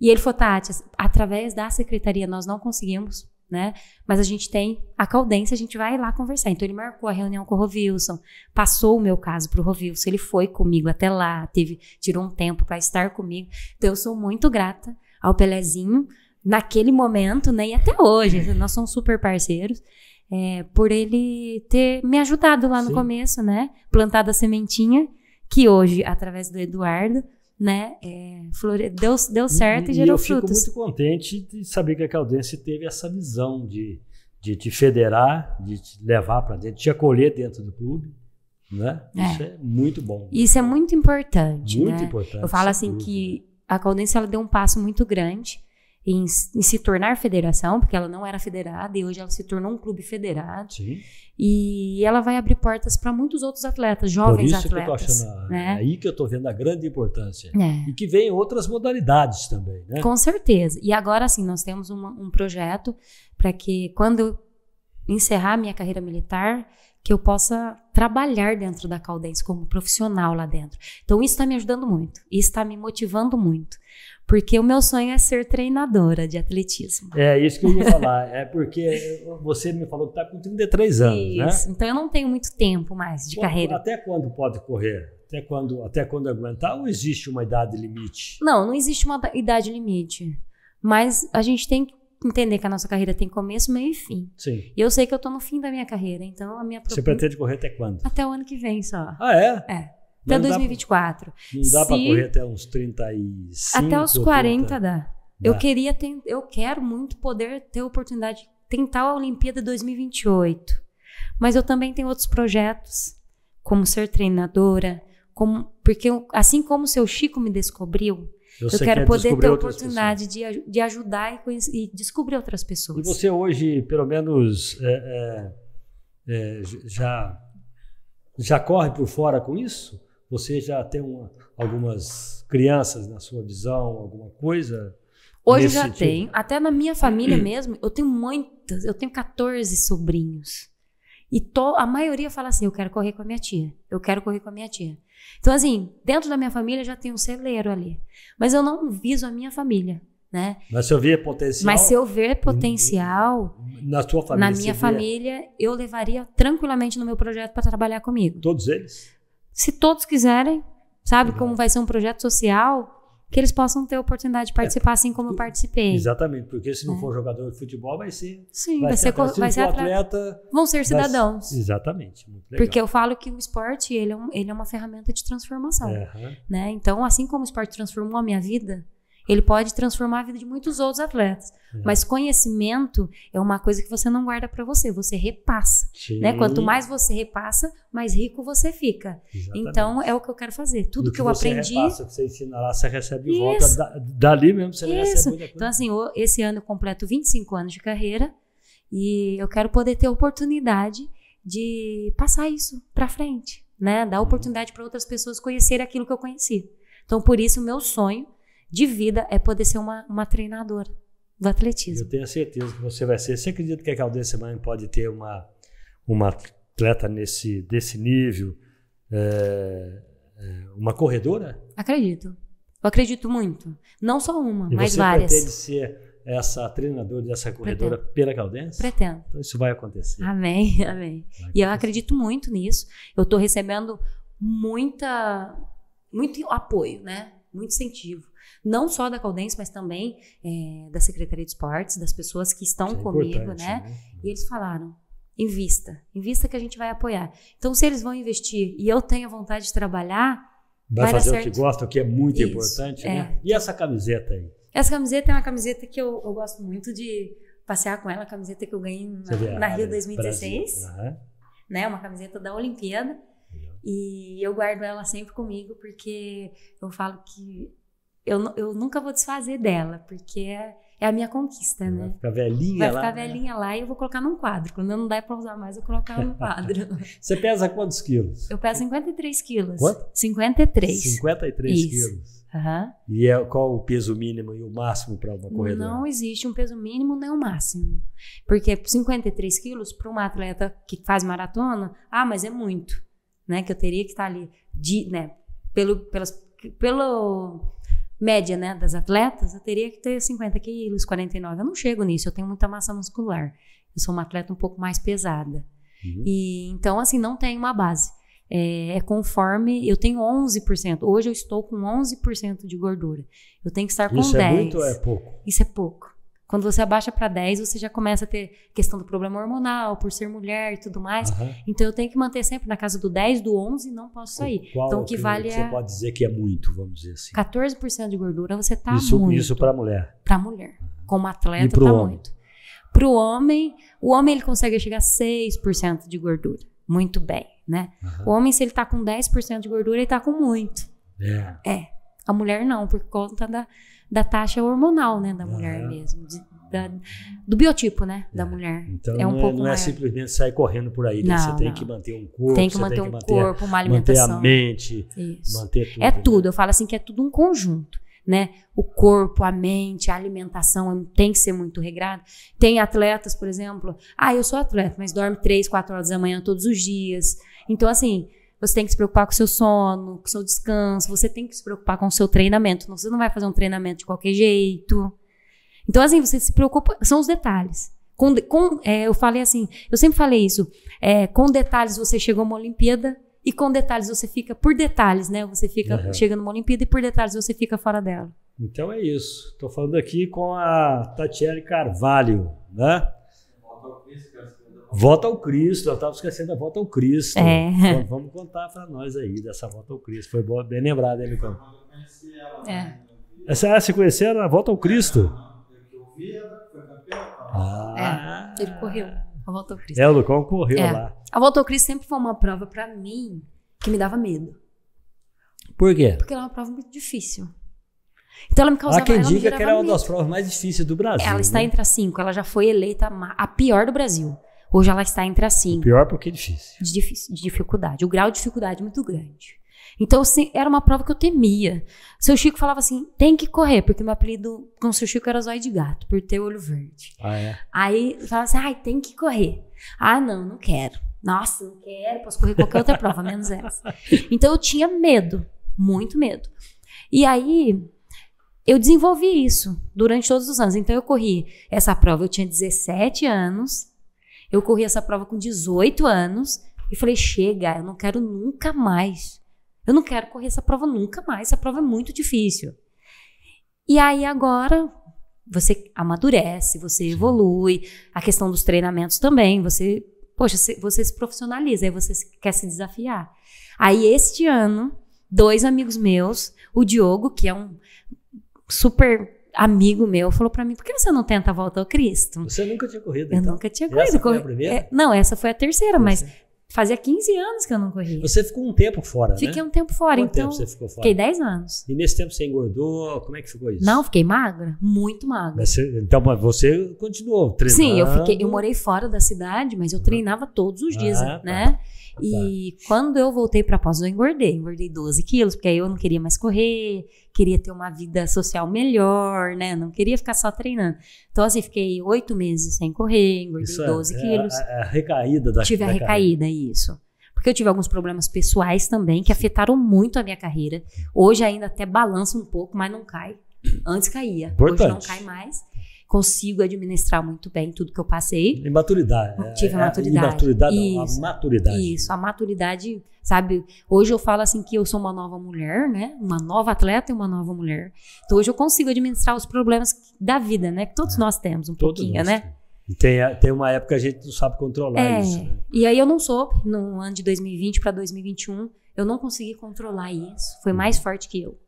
E ele falou, Tati, através da secretaria nós não conseguimos, né? Mas a gente tem a caudência, a gente vai lá conversar. Então ele marcou a reunião com o Rovilson, passou o meu caso para o Rovilson, ele foi comigo até lá, teve tirou um tempo para estar comigo. Então eu sou muito grata ao Pelezinho naquele momento, né? E até hoje, nós somos super parceiros é, por ele ter me ajudado lá no começo, né? Plantado a sementinha, que hoje, através do Eduardo, né? É, flore... deu, deu certo e, e gerou frutos. Eu fico frutos. muito contente de saber que a Caldense teve essa visão de, de te federar, de te levar para dentro, de te acolher dentro do clube. Né? É. Isso é muito bom. Isso é muito importante. Muito né? importante. Eu falo assim que a Caldense ela deu um passo muito grande em, em, se tornar federação, porque ela não era federada e hoje ela se tornou um clube federado. Sim. E ela vai abrir portas para muitos outros atletas, jovens atletas. Por isso atletas, que eu estou achando, né? aí que eu estou vendo a grande importância. É. E que vem outras modalidades também, né? Com certeza. E agora sim, nós temos uma, um projeto para que quando eu encerrar minha carreira militar, que eu possa trabalhar dentro da Caldense como profissional lá dentro. Então isso está me ajudando muito, isso está me motivando muito porque o meu sonho é ser treinadora de atletismo. É, isso que eu ia falar. é porque você me falou que está com 33 anos, né? isso. né? Então eu não tenho muito tempo mais de quando, carreira. Até quando pode correr? Até quando, até quando aguentar ou existe uma idade limite? Não, não existe uma idade limite. Mas a gente tem que entender que a nossa carreira tem começo, meio e fim. Sim. E eu sei que eu estou no fim da minha carreira, então a minha... Você pretende correr até quando? Até o ano que vem só. Ah, é? É. Até 2024. não dá para correr até uns 35. Até os 40 30, dá. dá. Eu queria ter, eu quero muito poder ter a oportunidade de tentar a Olimpíada 2028. Mas eu também tenho outros projetos, como ser treinadora, como porque eu, assim como o seu Chico me descobriu, eu, eu quero é poder ter a oportunidade de, de ajudar e, conhecer, e, descobrir outras pessoas. E você hoje, pelo menos, é, é, é, já já corre por fora com isso? Você já tem uma, algumas crianças na sua visão, alguma coisa? Hoje já tipo? tenho. Até na minha família mesmo, eu tenho muitas. Eu tenho 14 sobrinhos. E to, a maioria fala assim: eu quero correr com a minha tia. Eu quero correr com a minha tia. Então, assim, dentro da minha família já tem um celeiro ali. Mas eu não viso a minha família. Né? Mas se eu ver potencial. Mas se eu ver potencial. Na tua família. Na minha família, eu levaria tranquilamente no meu projeto para trabalhar comigo. Todos eles? se todos quiserem, sabe? Como vai ser um projeto social, que eles possam ter a oportunidade de é. participar é, assim como eu participei. Exatamente, porque se não é. for jogador de futebol, vai ser. Sim, vai, ser, vai ser, vai ser atleta, atleta. Vão ser cidadãos. exatamente. Porque eu falo que o esporte ele é, um, ele é uma ferramenta de transformação. Né? Então, assim como o esporte transformou a minha vida, ele pode transformar a vida de muitos outros atletas. Uhum. Mas conhecimento é uma coisa que você não guarda para você, você repassa. Né? Quanto mais você repassa, mais rico você fica. Exatamente. Então é o que eu quero fazer. Tudo que, que, eu você aprendi. Repassa, que você ensina lá, você recebe Isso. volta. Da, dali mesmo você Isso. recebe muita então, coisa. Então, assim, esse ano eu completo 25 anos de carreira e eu quero poder ter a oportunidade de passar isso para frente, né? Dar uhum. oportunidade para outras pessoas conhecer aquilo que eu conheci. Então, por isso, o meu sonho de vida é poder ser uma, uma treinadora do atletismo. Eu tenho certeza que você vai ser. Você acredita que a Caldência Mãe pode ter uma, uma atleta nesse, desse nível, é, é, uma corredora? Acredito. Eu acredito muito. Não só uma, e mas várias. Você pretende ser essa treinadora, dessa corredora Pretendo. pela Caldense? Pretendo. Então isso vai acontecer. Amém, amém. e eu acredito muito nisso. Eu estou recebendo muita, muito apoio, né? Muito incentivo não só da Caldense, mas também é, da Secretaria de Esportes, das pessoas que estão é comigo, né? né? E eles falaram: invista, invista que a gente vai apoiar. Então, se eles vão investir e eu tenho vontade de trabalhar, vai, vai fazer o que gosta, o que é muito Isso, importante, né? é. né? E essa camiseta aí? Essa camiseta é uma camiseta que eu, eu gosto muito de passear com ela, a camiseta que eu ganhei na, na Rio 2016, uhum. né? Uma camiseta da Olimpíada. E eu guardo ela sempre comigo porque eu falo que eu, eu nunca vou desfazer dela, porque é, é a minha conquista, né? Vai ficar velhinha lá. Vai ficar né? velhinha né? lá e eu vou colocar num quadro. Quando não dá para usar mais, eu colocar no quadro. Você pesa quantos quilos? Eu peso 53 quilos. Quanto? 53. 53 Isso. quilos. Uhum. E é, qual o peso mínimo e o máximo para uma corredora? Não existe um peso mínimo nem o um máximo. Porque 53 quilos para uma atleta que faz maratona, ah, mas é muito, né? Que eu teria que estar tá ali, de, né? Pelo, pelas, pelo média né, das atletas, eu teria que ter 50 quilos, 49. Eu não chego nisso, eu tenho muita massa muscular. Eu sou uma atleta um pouco mais pesada. Uhum. E, então, assim, não tem uma base. É, é, conforme. Eu tenho 11%. Hoje eu estou com 11% de gordura. Eu tenho que estar com Isso 10%. Isso é muito ou é pouco? Isso é pouco. Quando você abaixa para 10, você já começa a ter questão do problema hormonal, por ser mulher e tudo mais. Uhum. Então eu tenho que manter sempre na casa do 10, do 11, não posso sair. Qual, então o que, que vale que você é. Você pode dizer que é muito, vamos dizer assim. 14% de gordura você tá isso, muito. Isso para mulher. Para mulher. Como atleta e pro tá homem. muito. Para o homem, o homem ele consegue chegar a 6% de gordura. Muito bem, né? Uhum. O homem, se ele tá com 10% de gordura, ele tá com muito. É. É. A mulher não, por conta da, da taxa hormonal, né, da mulher mesmo, de, da, do biotipo, né, da é. mulher. Então é um não, é, pouco é, não é simplesmente sair correndo por aí, né? você tem não. que manter um corpo, tem que manter tem um que manter, corpo, uma alimentação, manter a mente, Isso. manter tudo. É né? tudo, né? eu falo assim que é tudo um conjunto. Né? O corpo, a mente, a alimentação tem que ser muito regrado. Tem atletas, por exemplo, ah, eu sou atleta, mas dorme três, quatro horas da manhã todos os dias. Então, assim, você tem que se preocupar com o seu sono, com o seu descanso, você tem que se preocupar com o seu treinamento. Você não vai fazer um treinamento de qualquer jeito. Então, assim, você se preocupa, são os detalhes. Com, com é, eu falei assim, eu sempre falei isso. É, com detalhes você chegou a uma Olimpíada e com detalhes você fica por detalhes, né? Você fica uhum. chegando uma Olimpíada e por detalhes você fica fora dela. Então é isso. Estou falando aqui com a Tatiele Carvalho, né? Volta ao Cristo, eu estava esquecendo a volta ao Cristo. É. Então, vamos contar para nós aí dessa volta ao Cristo. Foi boa, bem lembrado, hein, Lucão? É. Essa, se conhecer a volta ao Cristo? É, ah. É, ele correu. A volta ao Cristo. É, o Lucão correu é. lá. A volta ao Cristo sempre foi uma prova para mim que me dava medo. Por quê? Porque ela é uma prova muito difícil. Então ela me causava Há quem diga que era é uma das provas mais difíceis do Brasil. Ela né? está entre as cinco. Ela já foi eleita a pior do Brasil. Hoje ela está entre as cinco. Pior é porque é difícil. De, difícil, de dificuldade. O grau de dificuldade é muito grande. Então, se, era uma prova que eu temia. Seu Chico falava assim: tem que correr, porque meu apelido com o seu Chico era zóio de gato, por ter olho verde. Ah, é? Aí falava assim: ai, tem que correr. Ah, não, não quero. Nossa, não quero, posso correr qualquer outra prova, menos essa. Então, eu tinha medo, muito medo. E aí, eu desenvolvi isso durante todos os anos. Então, eu corri essa prova, eu tinha 17 anos. Eu corri essa prova com 18 anos e falei: chega, eu não quero nunca mais. Eu não quero correr essa prova nunca mais. Essa prova é muito difícil. E aí agora você amadurece, você evolui. A questão dos treinamentos também, você, poxa, você se profissionaliza, aí você quer se desafiar. Aí este ano, dois amigos meus, o Diogo, que é um super amigo meu falou para mim: por que você não tenta voltar ao Cristo? Você nunca tinha corrido, Eu então. nunca tinha corrido. Essa foi a primeira? É, não, essa foi a terceira, Como mas assim? fazia 15 anos que eu não corria. Você ficou um tempo fora, Fiquei né? Fiquei um tempo fora, Quanto então. Tempo você ficou fora? Fiquei 10 anos. E nesse tempo você engordou? Como é que ficou isso? Não, fiquei magra, muito magra. Você, então você continuou treinando? Sim, eu fiquei, eu morei fora da cidade, mas eu uhum. treinava todos os dias, ah, né? Tá. E tá. quando eu voltei para Pós, eu engordei. Engordei 12 quilos, porque aí eu não queria mais correr, queria ter uma vida social melhor, né? Não queria ficar só treinando. Então, assim, fiquei oito meses sem correr, engordei isso 12 é, é, quilos. É a, é a recaída da Tive a recaída, carreira. isso. Porque eu tive alguns problemas pessoais também que afetaram muito a minha carreira. Hoje ainda até balança um pouco, mas não cai. Antes caía. Importante. Hoje não cai mais consigo administrar muito bem tudo que eu passei. E maturidade. É, Tive é, a maturidade. Imaturidade, a maturidade. Isso, a maturidade, sabe? Hoje eu falo assim que eu sou uma nova mulher, né? Uma nova atleta e uma nova mulher. Então hoje eu consigo administrar os problemas da vida, né? Que todos é. nós temos um pouquinho, né? E tem, tem uma época que a gente não sabe controlar é, isso. Né? E aí eu não soube, no ano de 2020 para 2021, eu não consegui controlar isso. Foi uhum. mais forte que eu.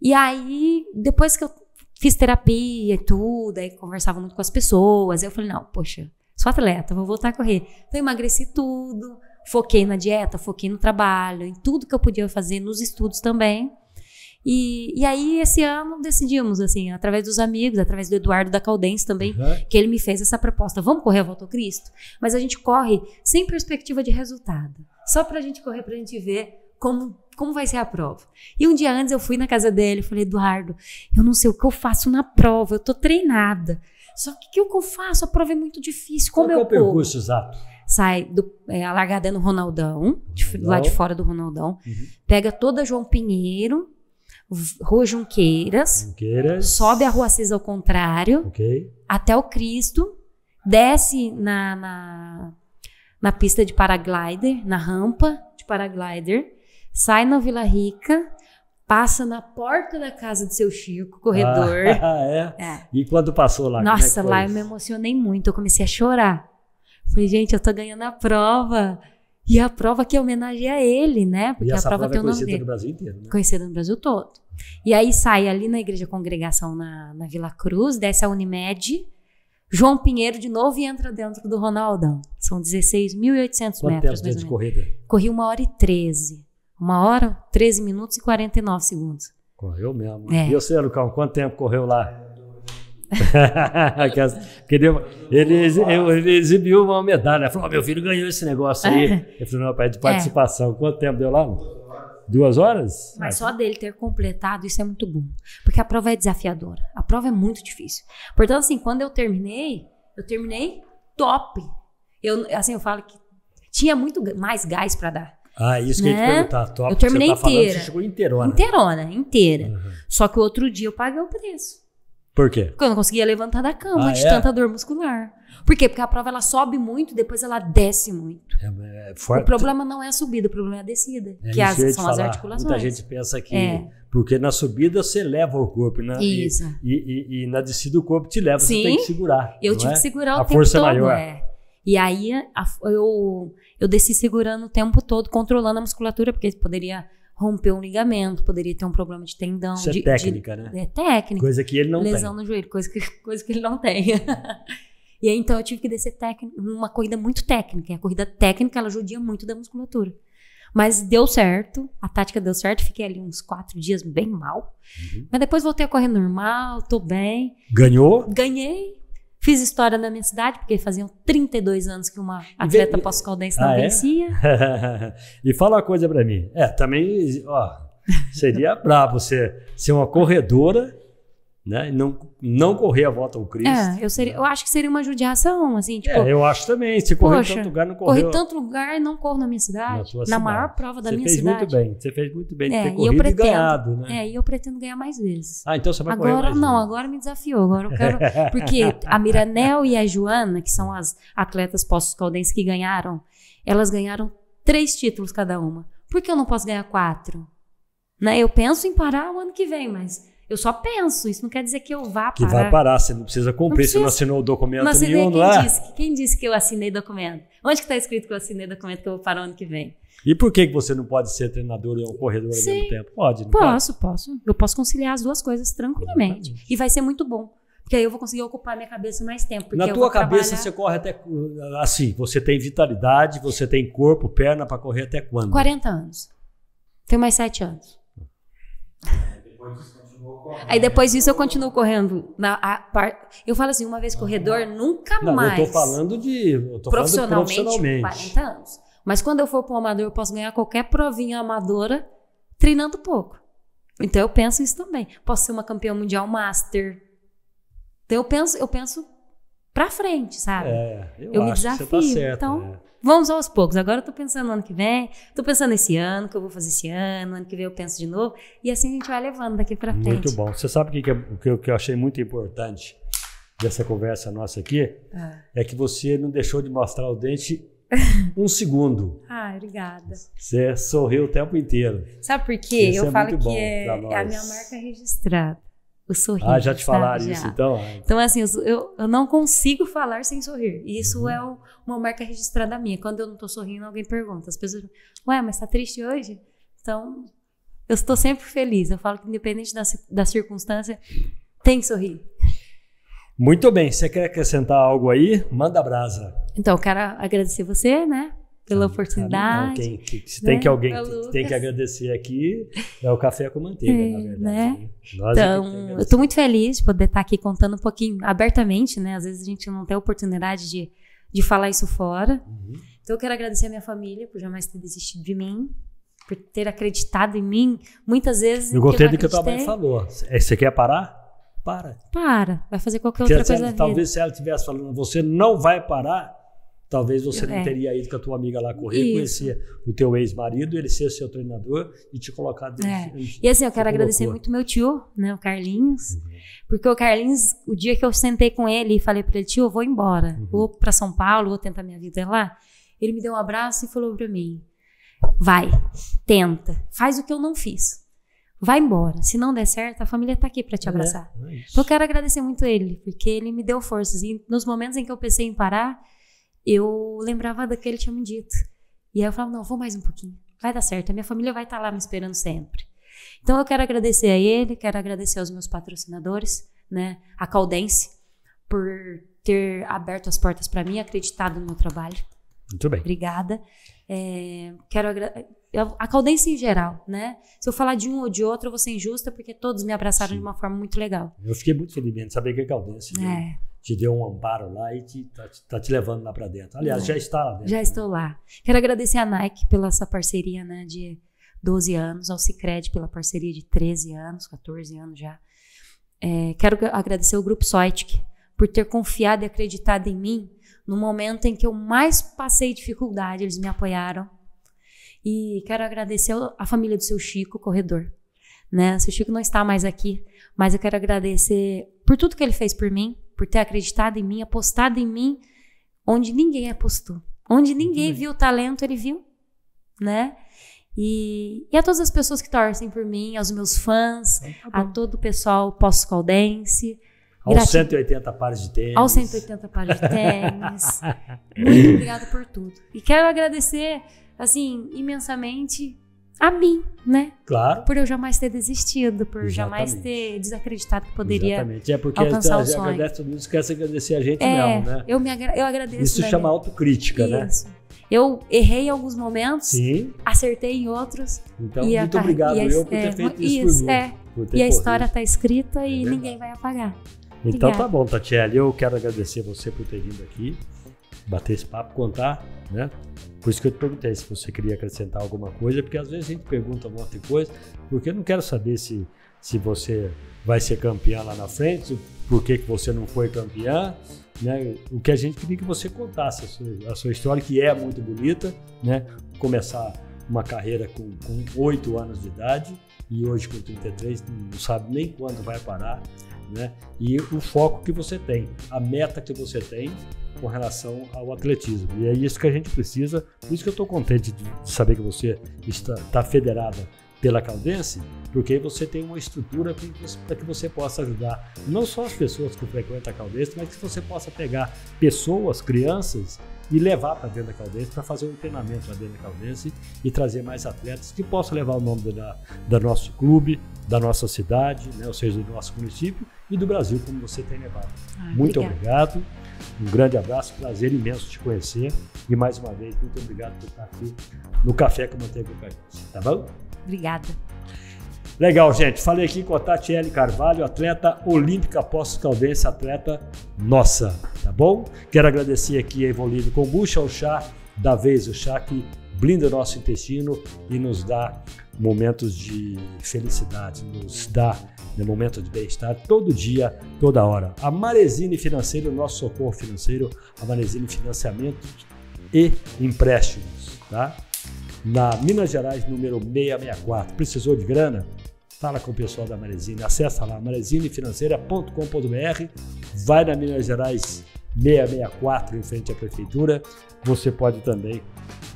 E aí, depois que eu fiz terapia e tudo, aí conversava muito com as pessoas. Eu falei, não, poxa, sou atleta, vou voltar a correr. Então emagreci tudo, foquei na dieta, foquei no trabalho, em tudo que eu podia fazer, nos estudos também. E, e aí, esse ano, decidimos, assim, através dos amigos, através do Eduardo da Caldense também, uhum. que ele me fez essa proposta. Vamos correr a Volta ao Cristo? Mas a gente corre sem perspectiva de resultado. Só pra gente correr, pra gente ver como como vai ser a prova? E um dia antes eu fui na casa dele e falei, Eduardo, eu não sei o que eu faço na prova, eu tô treinada. Só que o que, eu faço? A prova é muito difícil. Como Qual é eu é o percurso exato? Sai do, é, a largada é no Ronaldão, de, lá de fora do Ronaldão, uhum. pega toda João Pinheiro, Rua Junqueiras, Junqueiras, sobe a Rua Acesa ao contrário, okay. até o Cristo, desce na, na, na pista de paraglider, na rampa de paraglider, sai na Vila Rica, passa na porta da casa do seu Chico, corredor. Ah, ah, é? é? E quando passou lá? É Nossa, é lá eu me emocionei muito, eu comecei a chorar. Falei, gente, eu tô ganhando a prova. E a prova que homenageia ele, né? Porque a prova, prova tem é o é nome dele. no Brasil inteiro, né? Conhecida no Brasil todo. E aí sai ali na Igreja Congregação na, na Vila Cruz, desce a Unimed, João Pinheiro de novo e entra dentro do Ronaldão. São 16.800 metros. Quanto tempo de corrida? Corri uma hora e 13. Uma hora, 13 minutos e 49 segundos. Correu mesmo. É. E você, Lucão, quanto tempo correu lá? ele, ele, exibiu uma medalha. falou: oh, meu filho ganhou esse negócio aí. Ele falou: não, pai, é de é. participação. Quanto tempo deu lá? Duas horas? Mas ah, só dele ter completado, isso é muito bom. Porque a prova é desafiadora. A prova é muito difícil. Portanto, assim, quando eu terminei, eu terminei top. Eu, assim, eu falo que tinha muito mais gás para dar. Ah, isso né? que a gente perguntar. Top, eu terminei tá inteira. Falando, você chegou inteirona. Inteirona, inteira. Uhum. Só que o outro dia eu paguei o preço. Por quê? Porque eu não conseguia levantar da cama ah, de é? tanta dor muscular. Por quê? Porque a prova ela sobe muito, depois ela desce muito. É, é, é o problema não é a subida, o problema é a descida, é, que é as, são falar. as articulações. Muita gente pensa que é. porque na subida você leva o corpo, né? Isso. E, e, e na descida o corpo te leva, Sim, você tem que segurar. Eu tive é? que segurar o a tempo força todo, maior. E aí a, eu eu desci segurando o tempo todo, controlando a musculatura, porque poderia romper um ligamento, poderia ter um problema de tendão. Isso é de, é técnica, de, né? É técnica. Coisa que ele não lesão tem. Lesão no joelho, coisa que, coisa que ele não tem. e aí, então, eu tive que descer técnica, uma corrida muito técnica. E a corrida técnica, ela judia muito da musculatura. Mas deu certo, a tática deu certo, fiquei ali uns quatro dias bem mal. Uhum. Mas depois voltei a correr normal, tô bem. Ganhou? Ganhei, Fiz história na minha cidade, porque faziam 32 anos que uma atleta pós-caldense não ah, é? vencia. É? e fala uma coisa para mim. É, também, ó, seria brabo você ser uma corredora né? Não, não correr a volta ao Cristo. É, eu, seria, né? eu acho que seria uma judiação, assim, tipo... É, eu acho também. Se correr poxa, tanto lugar, não correr Correr tanto lugar, não corro na minha cidade. Na, na maior prova da você minha cidade. Você fez muito bem. Você fez muito bem de é, ter corrido e, pretendo, e ganhado, né? É, e eu pretendo ganhar mais vezes. Ah, então você vai agora, correr Não, vezes. agora me desafiou. Agora eu quero... Porque a Miranel e a Joana, que são as atletas pós-caldenses que ganharam, elas ganharam três títulos cada uma. Por que eu não posso ganhar quatro? Né? Eu penso em parar o ano que vem, mas eu só penso, isso não quer dizer que eu vá parar. Que vai parar, você não precisa cumprir, não você não assinou o documento não assinei, nenhum, quem não é? Disse, quem disse que eu assinei documento? Onde que está escrito que eu assinei documento que eu vou parar ano que vem? E por que você não pode ser treinador e um corredor Sim, ao mesmo tempo? Pode, não Posso, pode? posso. Eu posso conciliar as duas coisas tranquilamente. Exatamente. E vai ser muito bom. Porque aí eu vou conseguir ocupar minha cabeça mais tempo. Na tua cabeça trabalhar... você corre até. Assim, você tem vitalidade, você tem corpo, perna para correr até quando? 40 anos. Tem mais 7 anos. Depois dos Aí depois disso eu continuo correndo. Na, par... Eu falo assim, uma vez corredor, nunca não, mais. Eu tô falando de. Eu tô profissionalmente, falando profissionalmente. 40 anos. Mas quando eu for para um amador, eu posso ganhar qualquer provinha amadora treinando pouco. Então eu penso isso também. Posso ser uma campeã mundial master. Então eu penso, eu penso pra frente, sabe? É, eu, eu me tá desafio. Tá certo, então, né? Vamos aos poucos. Agora eu tô pensando no ano que vem, tô pensando esse ano, que eu vou fazer esse ano, ano que vem eu penso de novo. E assim a gente vai levando daqui para frente. Muito bom. Você sabe o que, que, é, que, eu achei muito importante dessa conversa nossa aqui? Ah. É que você não deixou de mostrar o dente um segundo. Ah, obrigada. Você sorriu o tempo inteiro. Sabe por quê? Isso eu é falo que é, é, a minha marca registrada o sorriso. Ah, já te falaram isso, então? Então, assim, eu, eu não consigo falar sem sorrir. E isso uhum. é o, uma marca registrada minha. Quando eu não tô sorrindo, alguém pergunta. As pessoas, ué, mas tá triste hoje? Então, eu estou sempre feliz. Eu falo que, independente da, da circunstância, tem que sorrir. Muito bem. Você quer acrescentar algo aí? Manda brasa. Então, eu quero agradecer você, né? pela é oportunidade. Não, quem, que, se né? tem que alguém tá que, tem que agradecer aqui, é o Café com Manteiga, é, na verdade. Né? né? É então, é eu estou muito feliz de poder estar tá aqui contando um pouquinho abertamente, né? Às vezes a gente não tem a oportunidade de, de falar isso fora. Uhum. Então, eu quero agradecer a minha família por jamais ter desistido de mim, por ter acreditado em mim. Muitas vezes. Eu gostei do que a tua mãe falou. É, você quer parar? Para. Para. Vai fazer qualquer outra se coisa. Ela, talvez se ela estivesse falando, você não vai parar talvez você não é. teria ido com a tua amiga lá correr, Isso. conhecer o teu ex-marido, ele ser o seu treinador e te colocar dentro. É. e assim, eu quero agradecer muito meu tio, né, o Carlinhos, uhum. porque o Carlinhos, o dia que eu sentei com ele e falei para ele, tio, eu vou embora, uhum. vou para São Paulo, vou tentar minha vida lá, ele me deu um abraço e falou para mim, vai, tenta, faz o que eu não fiz. Vai embora. Se não der certo, a família está aqui para te é, abraçar. É, é então eu quero agradecer muito ele, porque ele me deu forças. E nos momentos em que eu pensei em parar, eu lembrava daquele que tinha me dito. E aí eu falava, não, vou mais um pouquinho. Vai dar certo, a minha família vai estar tá lá me esperando sempre. Então eu quero agradecer a ele, quero agradecer aos meus patrocinadores, né, a Caldense, por ter aberto as portas para mim, acreditado no meu trabalho. Muito bem. Obrigada. É, quero a Caldense em geral, né? Se eu falar de um ou de outro, eu vou ser injusta, porque todos me abraçaram Sim. de uma forma muito legal. Eu fiquei muito feliz de saber que é Caldense. É te deu um amparo lá e está te, tá, tá te levando lá para dentro. Aliás, é. já está lá dentro. Já estou lá. Quero agradecer à Nike pela essa parceria né, de 12 anos, ao Cicred pela parceria de 13 anos, 14 anos já. É, quero agradecer ao Grupo Soitic por ter confiado e acreditado em mim no momento em que eu mais passei dificuldade, eles me apoiaram. E quero agradecer a família do seu Chico, corredor. Né? seu Chico não está mais aqui, mas eu quero agradecer por tudo que ele fez por mim, por ter acreditado em mim, apostado em mim, onde ninguém apostou. Onde ninguém viu o talento, ele viu, né? E, e, a todas as pessoas que torcem por mim, aos meus fãs, então, tá a todo o pessoal pós-caldense. Aos 180 pares de tênis. Aos 180 pares de tênis. Muito obrigada por tudo. E quero agradecer, assim, imensamente a mim, né? Claro. Por eu jamais ter desistido, por Exatamente. jamais ter desacreditado que poderia Exatamente. É porque alcançar a, o sonho. Agradece, não esquece de agradecer a gente é, mesmo, né? Eu, me agra eu agradeço. Isso né, chama autocrítica, né? Isso. né? Eu errei em alguns momentos, Sim. acertei em outros. Então, muito a, obrigado a, eu por ter é, feito isso, isso por mim. É. Por ter e a história está escrita e é ninguém vai apagar. Então Obrigada. tá bom, Tatiele. Eu quero agradecer você por ter vindo aqui bater esse papo, contar, né? Por isso que eu te perguntei se você queria acrescentar alguma coisa, porque às vezes a gente pergunta um monte de coisa, porque eu não quero saber se, se você vai ser campeã lá na frente, por que, que você não foi campeã, né? O que a gente queria que você contasse a sua, a sua história, que é muito bonita, né? Começar uma carreira com, oito anos de idade e hoje com 33, não sabe nem quando vai parar né? E o foco que você tem, a meta que você tem com relação ao atletismo. E é isso que a gente precisa. Por isso que eu estou contente de, saber que você está, está federada pela Caldense, porque aí você tem uma estrutura para que você possa ajudar não só as pessoas que frequentam a Caldense, mas que você possa pegar pessoas, crianças e levar para dentro da Caldense para fazer um treinamento lá dentro da Caldense e trazer mais atletas que possam levar o nome da, da nosso clube, da nossa cidade, né, ou seja, do nosso município e do Brasil, como você tem levado. Ah, muito obrigado. Um grande abraço, prazer imenso te conhecer. E mais uma vez, muito obrigado por estar aqui no Café com Manteiga com a gente. Tá bom? Obrigada. Legal, gente. Falei aqui com a Tatiele Carvalho, atleta olímpica pós-caldense, atleta nossa, tá bom? Quero agradecer aqui a Evolino Combucha, o chá da vez, o chá que blinda o nosso intestino e nos dá momentos de felicidade, nos dá né, momento de bem-estar todo dia, toda hora. A Maresine Financeiro, nosso socorro financeiro, a Maresine Financiamentos e Empréstimos, tá? Na Minas Gerais, número 664. Precisou de grana? Fala com o pessoal da Maresine, acessa lá maresinefinanceira.com.br, vai na Minas Gerais 664 em frente à prefeitura você pode também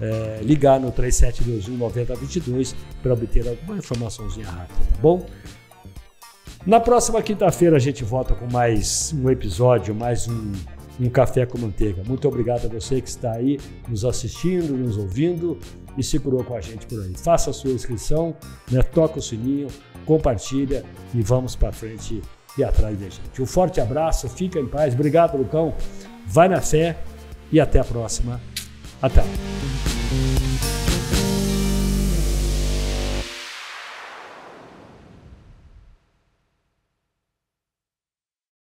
é, ligar no 3721 9022 para obter alguma informaçãozinha rápida, tá bom? Na próxima quinta-feira a gente volta com mais um episódio, mais um, um Café com Manteiga. Muito obrigado a você que está aí nos assistindo, nos ouvindo e segurou com a gente por aí. Faça a sua inscrição, né? toca o sininho, compartilha e vamos para frente e atrás da gente. Um forte abraço, fica em paz. Obrigado, Lucão. Vai na fé e até a próxima. Até.